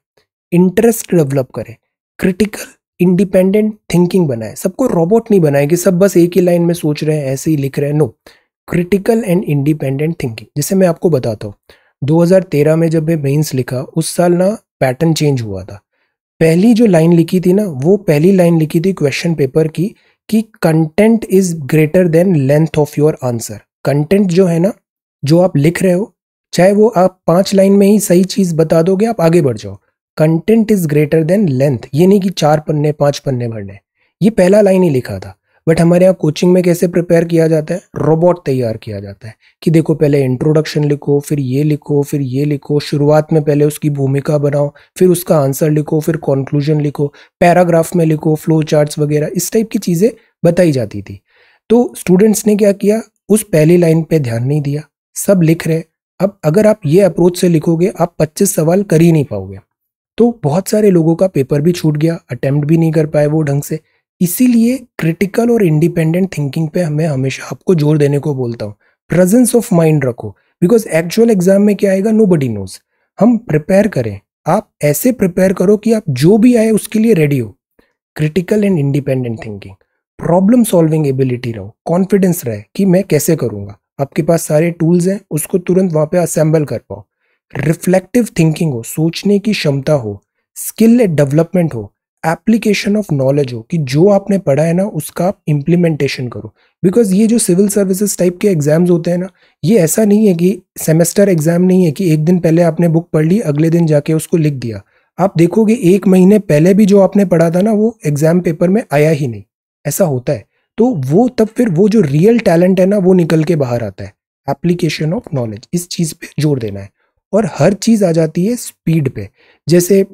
Speaker 1: इंटरेस्ट डेवलप करें क्रिटिकल इंडिपेंडेंट थिंकिंग बनाए सबको रोबोट नहीं बनाए कि सब बस एक ही लाइन में सोच रहे हैं ऐसे ही लिख रहे हैं no critical and independent thinking जैसे मैं आपको बताता हूँ 2013 में जब मैं मेन्स लिखा उस साल ना पैटर्न चेंज हुआ था पहली जो लाइन लिखी थी ना वो पहली लाइन लिखी थी क्वेश्चन पेपर की कि content is greater than length of your answer content जो है ना जो आप लिख रहे हो चाहे वो आप पांच लाइन में ही सही चीज बता दोगे आप आगे बढ़ जाओ content is greater than length ये नहीं कि चार पन्ने पांच पन्ने भरने ये पहला लाइन ही लिखा था बट हमारे यहाँ कोचिंग में कैसे प्रिपेयर किया जाता है रोबोट तैयार किया जाता है कि देखो पहले इंट्रोडक्शन लिखो फिर ये लिखो फिर ये लिखो शुरुआत में पहले उसकी भूमिका बनाओ फिर उसका आंसर लिखो फिर कॉन्क्लूजन लिखो पैराग्राफ में लिखो फ्लो चार्ट्स वगैरह इस टाइप की चीज़ें बताई जाती थी तो स्टूडेंट्स ने क्या किया उस पहली लाइन पर ध्यान नहीं दिया सब लिख रहे अब अगर आप ये अप्रोच से लिखोगे आप पच्चीस सवाल कर ही नहीं पाओगे तो बहुत सारे लोगों का पेपर भी छूट गया अटेम्प्ट भी नहीं कर पाए वो ढंग से इसीलिए क्रिटिकल और इंडिपेंडेंट थिंकिंग पे मैं हमेशा आपको जोर देने को बोलता हूँ प्रेजेंस ऑफ माइंड रखो बिकॉज एक्चुअल एग्जाम में क्या आएगा नो बडी नोज हम प्रिपेयर करें आप ऐसे प्रिपेयर करो कि आप जो भी आए उसके लिए रेडी हो critical and independent thinking problem solving ability रहो कॉन्फिडेंस रहे कि मैं कैसे करूँगा आपके पास सारे टूल्स हैं उसको तुरंत वहाँ पे असेंबल कर पाओ रिफ्लेक्टिव थिंकिंग हो सोचने की क्षमता हो स्किल डेवलपमेंट हो एप्लीकेशन ऑफ नॉलेज हो कि जो आपने पढ़ा है ना उसका आप इम्प्लीमेंटेशन करो बिकॉज ये जो सिविल सर्विसेज टाइप के एग्जाम्स होते हैं ना ये ऐसा नहीं है कि सेमेस्टर एग्जाम नहीं है कि एक दिन पहले आपने बुक पढ़ ली अगले दिन जाके उसको लिख दिया आप देखोगे एक महीने पहले भी जो आपने पढ़ा था ना वो एग्जाम पेपर में आया ही नहीं ऐसा होता है तो वो तब फिर वो जो रियल टैलेंट है ना वो निकल के बाहर आता है एप्लीकेशन ऑफ नॉलेज इस चीज़ पे जोर देना है और हर चीज़ आ जाती है स्पीड पे जैसे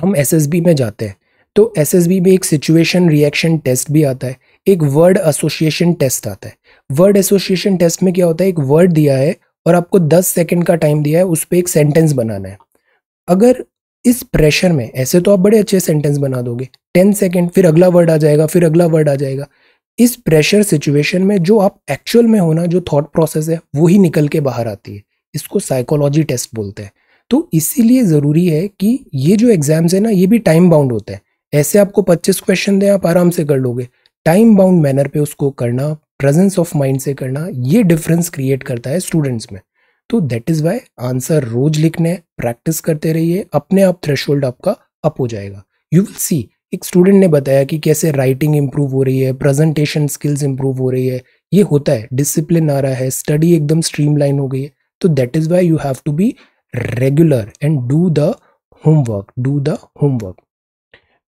Speaker 1: हम एसएसबी में जाते हैं तो एसएसबी में एक सिचुएशन रिएक्शन टेस्ट भी आता है एक वर्ड एसोसिएशन टेस्ट आता है वर्ड एसोसिएशन टेस्ट में क्या होता है एक वर्ड दिया है और आपको दस सेकेंड का टाइम दिया है उस पर एक सेंटेंस बनाना है अगर इस प्रेशर में ऐसे तो आप बड़े अच्छे सेंटेंस बना दोगे टेन सेकेंड फिर अगला वर्ड आ जाएगा फिर अगला वर्ड आ जाएगा इस प्रेशर सिचुएशन में जो आप एक्चुअल में होना जो थाट प्रोसेस है वो ही निकल के बाहर आती है इसको साइकोलॉजी टेस्ट बोलते हैं तो इसीलिए ज़रूरी है कि ये जो एग्ज़ाम्स है ना ये भी टाइम बाउंड होते हैं ऐसे आपको 25 क्वेश्चन दें आप आराम से कर लोगे टाइम बाउंड मैनर पे उसको करना प्रेजेंस ऑफ माइंड से करना ये डिफरेंस क्रिएट करता है स्टूडेंट्स में तो दैट इज़ वाई आंसर रोज लिखने प्रैक्टिस करते रहिए अपने आप थ्रेश आपका अप हो जाएगा यू विल सी एक स्टूडेंट ने बताया कि कैसे राइटिंग इंप्रूव हो रही है प्रेजेंटेशन स्किल्स इंप्रूव हो रही है ये होता है डिसिप्लिन आ रहा है स्टडी एकदम स्ट्रीमलाइन हो गई है तो that is why you have to be regular and do the homework do the homework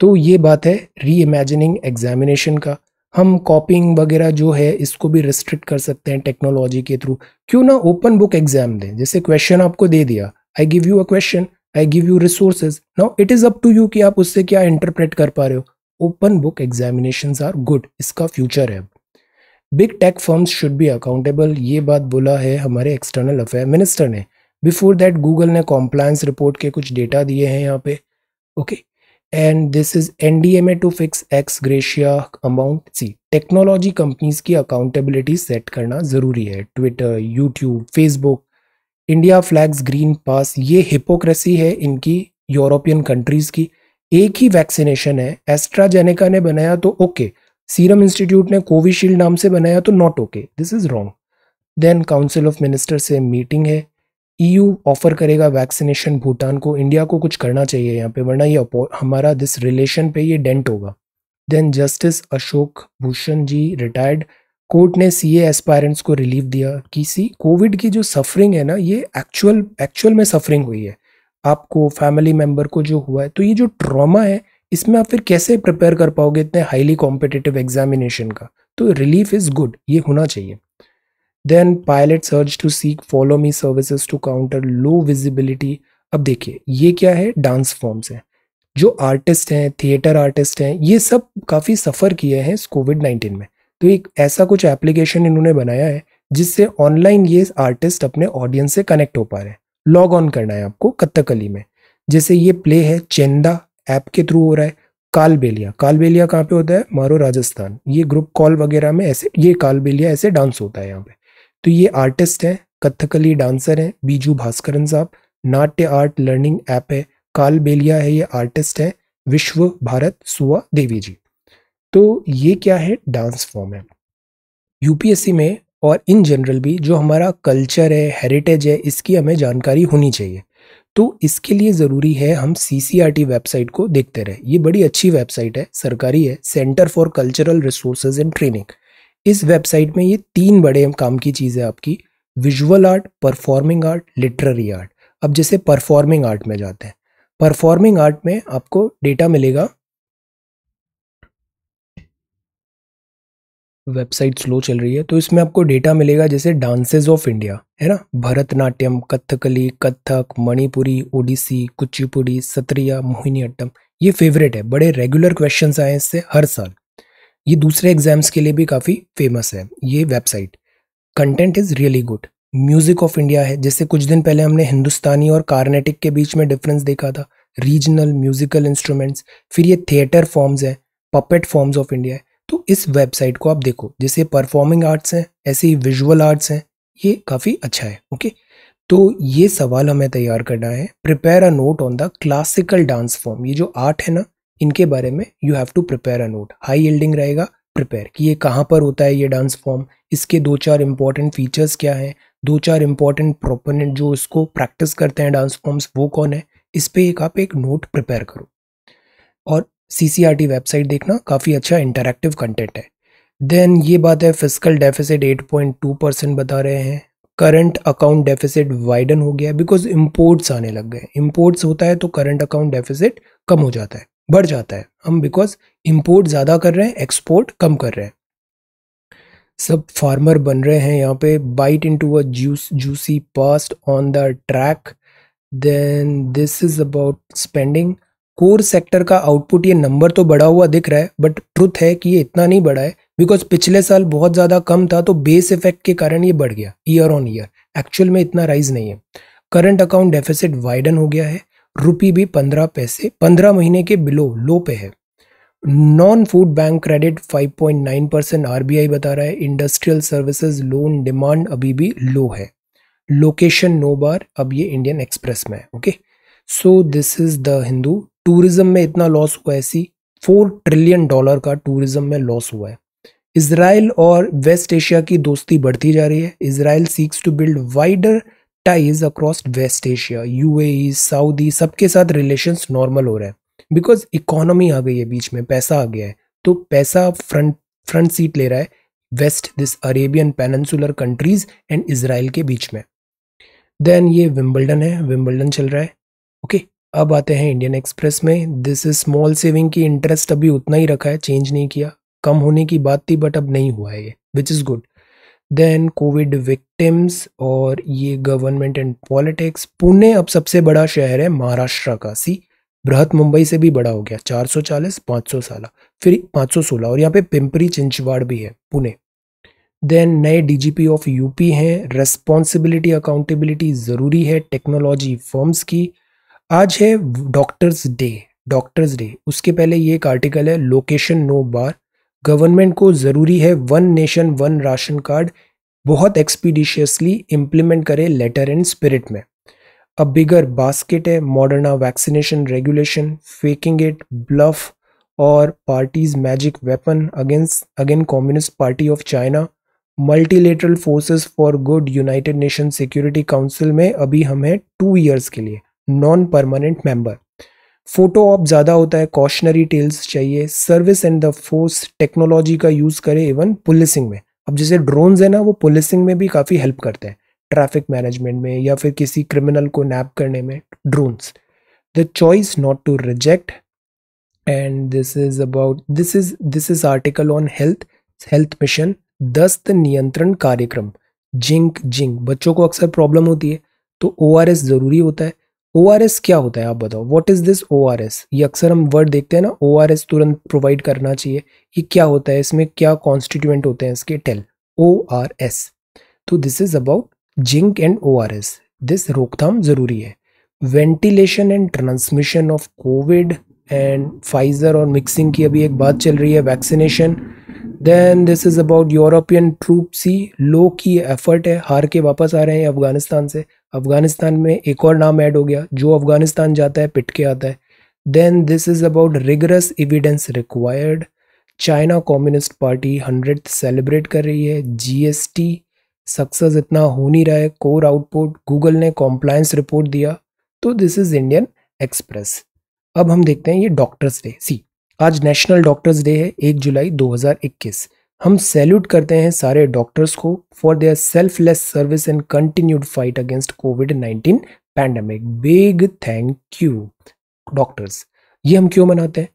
Speaker 1: तो ये बात है री इमेजिनिंग एग्जामिनेशन का हम कॉपिंग वगैरह जो है इसको भी रिस्ट्रिक्ट कर सकते हैं टेक्नोलॉजी के थ्रू क्यों ना ओपन बुक एग्जाम दें जैसे क्वेश्चन आपको दे दिया I give you a question I give you resources now it is up to you कि आप उससे क्या इंटरप्रेट कर पा रहे हो open book examination are good इसका फ्यूचर है big tech firms should be accountable ये बात बोला है हमारे एक्सटर्नल अफेयर मिनिस्टर ने बिफोर दैट गूगल ने कॉम्प्लायंस रिपोर्ट के कुछ डेटा दिए हैं यहाँ पे okay and this is N D M A to fix ex gratia amount see technology companies की अकाउंटेबिलिटी सेट करना ज़रूरी है Twitter YouTube Facebook India flags green pass ये हिपोक्रेसी है इनकी यूरोपियन कंट्रीज़ की एक ही वैक्सीनेशन है एस्ट्राजेनेका ने बनाया तो ओके okay, सीरम इंस्टीट्यूट ने कोविशील्ड नाम से बनाया तो not okay this is wrong then council of minister से मीटिंग है ईयू e ऑफर करेगा वैक्सीनेशन भूटान को इंडिया को कुछ करना चाहिए यहाँ पे वरना ये हमारा दिस रिलेशन पे ये डेंट होगा then justice Ashok Bhushan ji retired court ने सी एस्पायरेंट्स को रिलीफ दिया कि सी कोविड की जो सफरिंग है ना ये एक्चुअल एक्चुअल में सफरिंग हुई है आपको फैमिली मेम्बर को जो हुआ है तो ये जो ट्रामा है इसमें आप फिर कैसे प्रिपेयर कर पाओगे इतने हाईली कॉम्पिटिटिव एग्जामिनेशन का तो रिलीफ इज़ गुड ये होना चाहिए then pilot search to seek follow me services to counter low visibility अब देखिए ये क्या है डांस फॉर्म्स हैं जो आर्टिस्ट हैं थिएटर आर्टिस्ट हैं ये सब काफ़ी सफ़र किए हैं इस कोविड नाइन्टीन में तो एक ऐसा कुछ एप्लीकेशन इन्होंने बनाया है जिससे ऑनलाइन ये आर्टिस्ट अपने ऑडियंस से कनेक्ट हो पा रहे हैं लॉग ऑन करना है आपको कत्थकली में जैसे ये प्ले है चेंदा ऐप के थ्रू हो रहा है कालबेलिया कालबेलिया कहाँ पे होता है मारो राजस्थान ये ग्रुप कॉल वगैरह में ऐसे ये कालबेलिया ऐसे डांस होता है यहाँ पे तो ये आर्टिस्ट हैं कथकली डांसर हैं बीजू भास्करन साहब नाट्य आर्ट लर्निंग ऐप है कालबेलिया है ये आर्टिस्ट है विश्व भारत सुआ देवी जी तो ये क्या है डांस फॉर्म है यूपीएससी में और इन जनरल भी जो हमारा कल्चर है हेरिटेज है इसकी हमें जानकारी होनी चाहिए तो इसके लिए ज़रूरी है हम सी वेबसाइट को देखते रहे ये बड़ी अच्छी वेबसाइट है सरकारी है centre for cultural resources and training इस वेबसाइट में ये तीन बड़े काम की चीज़ें आपकी visual art performing art literary art अब जैसे परफॉर्मिंग आर्ट में जाते हैं परफॉर्मिंग आर्ट में आपको डेटा मिलेगा वेबसाइट स्लो चल रही है तो इसमें आपको डेटा मिलेगा जैसे डांसेज ऑफ इंडिया है ना भरतनाट्यम कथकली कथक मणिपुरी ओडिसी कुचिपुड़ी सत्रिया मोहिनीअट्टम ये फेवरेट है बड़े रेगुलर क्वेश्चन आए हैं इससे हर साल ये दूसरे एग्जाम्स के लिए भी काफ़ी फेमस है ये website content is really good music of India है जैसे कुछ दिन पहले हमने हिंदुस्तानी और कार्नेटिक के बीच में डिफरेंस देखा था रीजनल म्यूज़िकल इंस्ट्रूमेंट्स फिर ये थिएटर फॉर्म्स हैं पपेट फॉर्म्स ऑफ इंडिया है तो इस वेबसाइट को आप देखो जैसे परफॉर्मिंग आर्ट्स हैं ऐसे ही विजुअल आर्ट्स हैं ये काफ़ी अच्छा है ओके तो ये सवाल हमें तैयार करना है prepare a note on the classical dance form ये जो आर्ट है ना इनके बारे में you have to prepare a note high yielding रहेगा प्रिपेयर कि ये कहाँ पर होता है ये डांस फॉर्म इसके दो चार इंपॉर्टेंट फीचर्स क्या हैं दो चार इंपॉर्टेंट प्रोपोनेंट जो इसको प्रैक्टिस करते हैं डांस फॉर्म्स वो कौन है इस पर एक आप एक नोट प्रिपेयर करो और सी वेबसाइट देखना काफ़ी अच्छा इंटरेक्टिव कंटेंट है देन ये बात है फिजिकल डेफिसिट 8.2 परसेंट बता रहे हैं करंट अकाउंट डेफिसिट वाइडन हो गया बिकॉज इम्पोर्ट्स आने लग गए इम्पोर्ट्स होता है तो करंट अकाउंट डेफिसिट कम हो जाता है बढ़ जाता है हम बिकॉज इम्पोर्ट ज़्यादा कर रहे हैं एक्सपोर्ट कम कर रहे हैं सब फार्मर बन रहे हैं यहाँ पे bite into a juice juicy past on the track then this is about spending core sector का आउटपुट ये नंबर तो बढ़ा हुआ दिख रहा है बट ट्रुथ है कि ये इतना नहीं बढ़ा है बिकॉज पिछले साल बहुत ज़्यादा कम था तो बेस इफेक्ट के कारण ये बढ़ गया ईयर ऑन ईयर एक्चुअल में इतना राइज नहीं है करंट अकाउंट डेफिसिट वाइडन हो गया है रुपी भी पंद्रह पैसे पंद्रह महीने के बिलो लो पे है non food bank credit 5.9 percent are बता रहा है इंडस्ट्रियल सर्विसेज लोन डिमांड अभी भी लो है लोकेशन नो बार अब ये इंडियन एक्सप्रेस में है okay so this is the Hindu tourism में इतना लॉस हुआ है सी फोर ट्रिलियन डॉलर का टूरिज्म में लॉस हुआ है इसराइल और वेस्ट एशिया की दोस्ती बढ़ती जा रही है Israel seeks to build wider ties across West Asia ए सऊदी सबके साथ रिलेशन नॉर्मल हो रहा है बिकॉज इकोनॉमी आ गई है बीच में पैसा आ गया है तो पैसा फ्रंट फ्रंट सीट ले रहा है west this Arabian peninsular countries and Israel के बीच में देन ये विम्बल्डन है विम्बल्डन चल रहा है ओके okay? अब आते हैं इंडियन एक्सप्रेस में दिस इज स्मॉल सेविंग की इंटरेस्ट अभी उतना ही रखा है चेंज नहीं किया कम होने की बात थी बट अब नहीं हुआ है ये which is good then covid victims और ये गवर्नमेंट एंड पॉलिटिक्स पुणे अब सबसे बड़ा शहर है महाराष्ट्र का सी बृहत मुंबई से भी बड़ा हो गया 440 500 साल फिर 516 और यहाँ पे पिंपरी चिंचवाड़ भी है पुणे देन नए डीजीपी ऑफ यूपी हैं रेस्पॉन्सिबिलिटी अकाउंटेबिलिटी ज़रूरी है टेक्नोलॉजी फॉर्म्स की आज है डॉक्टर्स डे डॉक्टर्स डे उसके पहले ये एक आर्टिकल है लोकेशन नो बार गवर्नमेंट को ज़रूरी है one nation one ration card बहुत एक्सपीडिशियसली इम्प्लीमेंट करे लेटर एंड स्पिरिट में अ बिगर बास्केट है Moderna vaccination regulation faking it bluff और party's magic weapon against again communist party of China multilateral forces for good united nation security council में अभी हम हैं two years के लिए non permanent member photo op ज़्यादा होता है कॉशनरी टेल्स चाहिए service and the force technology का यूज़ करें इवन पुलिसिंग में अब जैसे ड्रोन्स है ना वो पुलिसिंग में भी काफ़ी हेल्प करते हैं ट्रैफिक मैनेजमेंट में या फिर किसी क्रिमिनल को नैप करने में drones the choice not to reject and this is about this is this is article on health health mission दस्त नियंत्रण कार्यक्रम जिंक जिंक बच्चों को अक्सर प्रॉब्लम होती है तो ओ ज़रूरी होता है ओ क्या होता है आप बताओ what is this O R S ये अक्सर हम वर्ड देखते हैं ना ओ तुरंत प्रोवाइड करना चाहिए ये क्या होता है इसमें क्या कॉन्स्टिट्यूएंट होते हैं इसके टेल ओ तो this is about zinc and O this रोकथाम ज़रूरी है ventilation and transmission of Covid and Pfizer और मिक्सिंग की अभी एक बात चल रही है vaccination then this is about European troop सी लो की एफर्ट है हार के वापस आ रहे हैं अफगानिस्तान से अफगानिस्तान में एक और नाम ऐड हो गया जो अफगानिस्तान जाता है पिट के आता है then this is about rigorous evidence required China Communist Party hundred celebrate कर रही है जीएसटी सक्सेस इतना हो नहीं रहा है कोर आउटपुट गूगल ने कॉम्प्लायंस रिपोर्ट दिया तो दिस इज़ इंडियन एक्सप्रेस अब हम देखते हैं ये डॉक्टर्स डे सी आज नेशनल डॉक्टर्स डे है एक जुलाई 2021 हम सैल्यूट करते हैं सारे डॉक्टर्स को for their selfless service and continued fight against Covid nineteen pandemic big thank you doctors ये हम क्यों मनाते हैं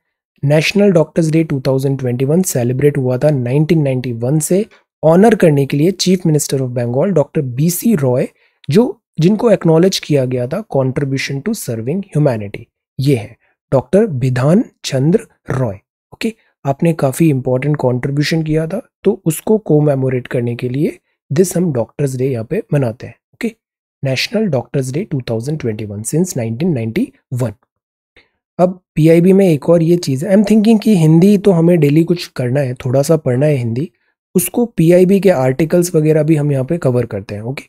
Speaker 1: नेशनल डॉक्टर्स डे 2021 सेलिब्रेट हुआ था 1991 से ऑनर करने के लिए chief minister of Bengal doctor BC Roy जो जिनको एक्नॉलेज किया गया था कॉन्ट्रीब्यूशन टू सर्विंग ह्यूमैनिटी ये है डॉक्टर विधान चंद्र रॉय ओके आपने काफ़ी इंपॉर्टेंट कॉन्ट्रीब्यूशन किया था तो उसको कोमेमोरेट करने के लिए दिस हम डॉक्टर्स डे यहाँ पे मनाते हैं okay national doctors day 2021 since 1991 अब पीआईबी में एक और ये चीज़ है आई एम थिंकिंग कि हिंदी तो हमें डेली कुछ करना है थोड़ा सा पढ़ना है हिंदी उसको पी के आर्टिकल्स वगैरह भी हम यहाँ पर कवर करते हैं ओके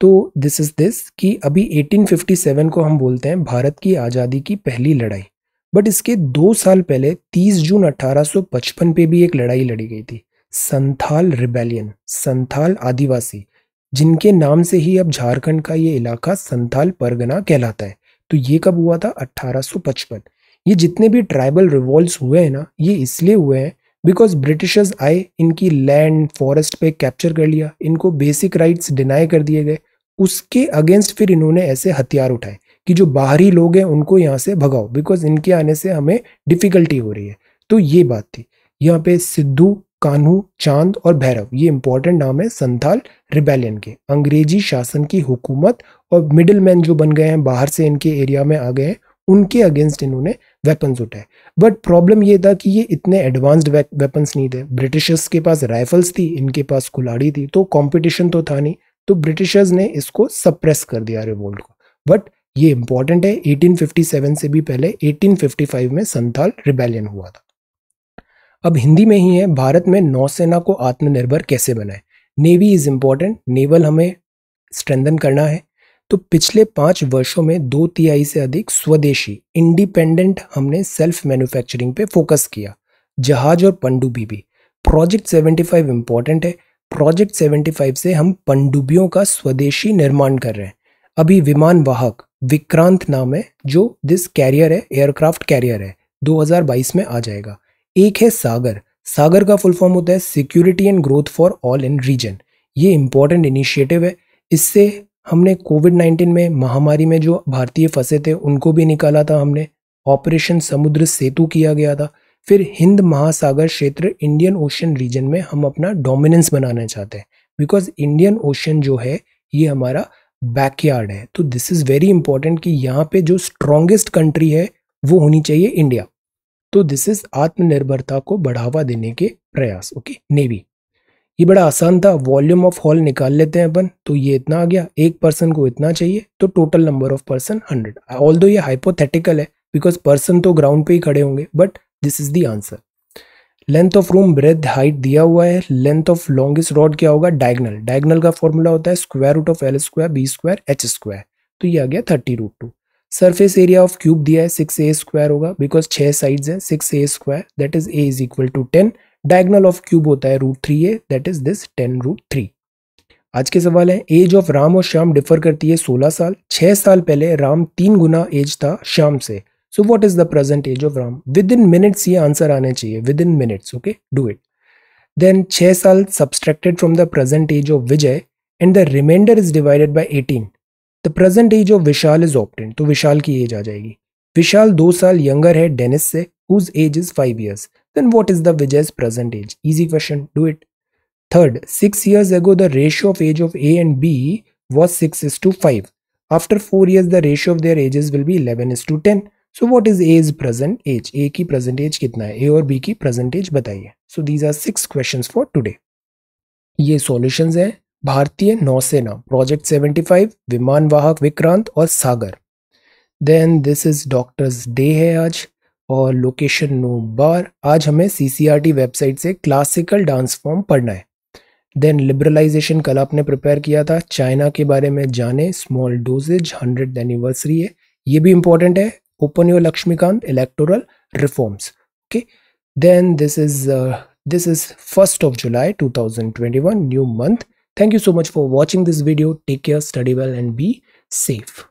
Speaker 1: तो दिस इज़ दिस कि अभी 1857 को हम बोलते हैं भारत की आज़ादी की पहली लड़ाई बट इसके दो साल पहले 30 जून 1855 पे भी एक लड़ाई लड़ी गई थी संथाल रिबेलियन संथाल आदिवासी जिनके नाम से ही अब झारखंड का ये इलाका संथाल परगना कहलाता है तो ये कब हुआ था 1855 ये जितने भी ट्राइबल रिवॉल्व हुए हैं ना ये इसलिए हुए हैं बिकॉज ब्रिटिशर्स आए इनकी लैंड फॉरेस्ट पे कैप्चर कर लिया इनको बेसिक राइट्स डिनाई कर दिए गए उसके अगेंस्ट फिर इन्होंने ऐसे हथियार उठाए कि जो बाहरी लोग हैं उनको यहाँ से भगाओ बिकॉज इनके आने से हमें डिफ़िकल्टी हो रही है तो ये बात थी यहाँ पे सिद्धू कान्हू चांद और भैरव ये इंपॉर्टेंट नाम है संथाल रिबेलियन के अंग्रेजी शासन की हुकूमत और मिडिल मैन जो बन गए हैं बाहर से इनके एरिया में आ गए हैं उनके अगेंस्ट इन्होंने वेपन्स उठाए बट प्रॉब्लम ये था कि ये इतने एडवांस्ड वेपन्स नहीं थे ब्रिटिशर्स के पास राइफल्स थी इनके पास कुलाड़ी थी तो कॉम्पिटिशन तो था नहीं तो ब्रिटिशर्स ने इसको सप्रेस कर दिया रिवोल्ट को बट ये इंपॉर्टेंट है 1857 से भी पहले 1855 में संथाल रिबेलियन हुआ था अब हिंदी में ही है भारत में नौसेना को आत्मनिर्भर कैसे बनाए नेवी इज इंपॉर्टेंट नेवल हमें स्ट्रेंथन करना है तो पिछले पांच वर्षों में दो तिहाई से अधिक स्वदेशी इंडिपेंडेंट हमने सेल्फ मैन्युफैक्चरिंग पे फोकस किया जहाज और पनडुब्बी भी प्रोजेक्ट 75 इंपॉर्टेंट है प्रोजेक्ट 75 से हम पंडुबियों का स्वदेशी निर्माण कर रहे हैं अभी विमान वाहक विक्रांत नाम है जो दिस कैरियर है एयरक्राफ्ट कैरियर है 2022 में आ जाएगा एक है सागर सागर का फुल फॉर्म होता है security and growth for all in region ये इंपॉर्टेंट इनिशिएटिव है इससे हमने कोविड 19 में महामारी में जो भारतीय फंसे थे उनको भी निकाला था हमने ऑपरेशन समुद्र सेतु किया गया था फिर हिंद महासागर क्षेत्र इंडियन ओशन रीजन में हम अपना डोमिनेंस बनाना चाहते हैं बिकॉज इंडियन ओशन जो है ये हमारा बैकयार्ड है तो दिस इज़ वेरी इंपॉर्टेंट कि यहाँ पे जो स्ट्रॉन्गेस्ट कंट्री है वो होनी चाहिए इंडिया तो दिस इज़ आत्मनिर्भरता को बढ़ावा देने के प्रयास ओके नेवी ये बड़ा आसान था वॉल्यूम ऑफ हॉल निकाल लेते हैं अपन तो ये इतना आ गया एक पर्सन को इतना चाहिए तो total number of person hundred all दो ये हाइपोथेटिकल है बिकॉज पर्सन तो ग्राउंड पे ही खड़े होंगे but this is the answer length of room breadth height दिया हुआ है लेंथ ऑफ लॉन्गेस्ट रॉड क्या होगा डायगनल डायगनल का फॉर्मूला होता है square root of L square B square H square तो ये आ गया thirty root two surface area of cube दिया है सिक्स ए स्क्वायर होगा बिकॉज छह साइड है six A square that is A is equal to ten diagonal of cube होता है root three A that is this ten root three आज के सवाल है एज ऑफ राम और श्याम डिफर करती है सोलह साल छह साल पहले राम तीन गुना एज था श्याम से So what is the present age of Ram? Within minutes ये answer आने चाहिए within minutes okay do it. Then 6 साल subtracted from the present age of Vijay and the remainder is divided by 18. The present age of Vishal is obtained. So Vishal ki age आ Vishal two दो younger younger Dennis, whose age is 5 years. Then what is the Vijay's present age? Easy question, do it. Third, 6 years ago the ratio of age of A and B was 6 is to 5. After 4 years the ratio of their ages will be 11 is to 10. So what is age present age A की present as कितना है ए और B की present age बताइए so these are six question for today ये solution है भारतीय नौसेना प्रोजेक्ट सेवेंटी विमान वाहक विक्रांत और Sagar then this is doctors day है आज और लोकेशन नो बार आज हमें C C R T website से क्लासिकल डांस फॉर्म पढ़ना है देन लिबरलाइजेशन कल आपने प्रिपेयर किया था चाइना के बारे में जाने स्मॉल डोजेज हंड्रेड एनिवर्सरी है ये भी इम्पोर्टेंट है Open Lakshmi Lakshmikant electoral reforms okay then this is uh, this is 1st of July 2021 new month thank you so much for watching this video take care study well and be safe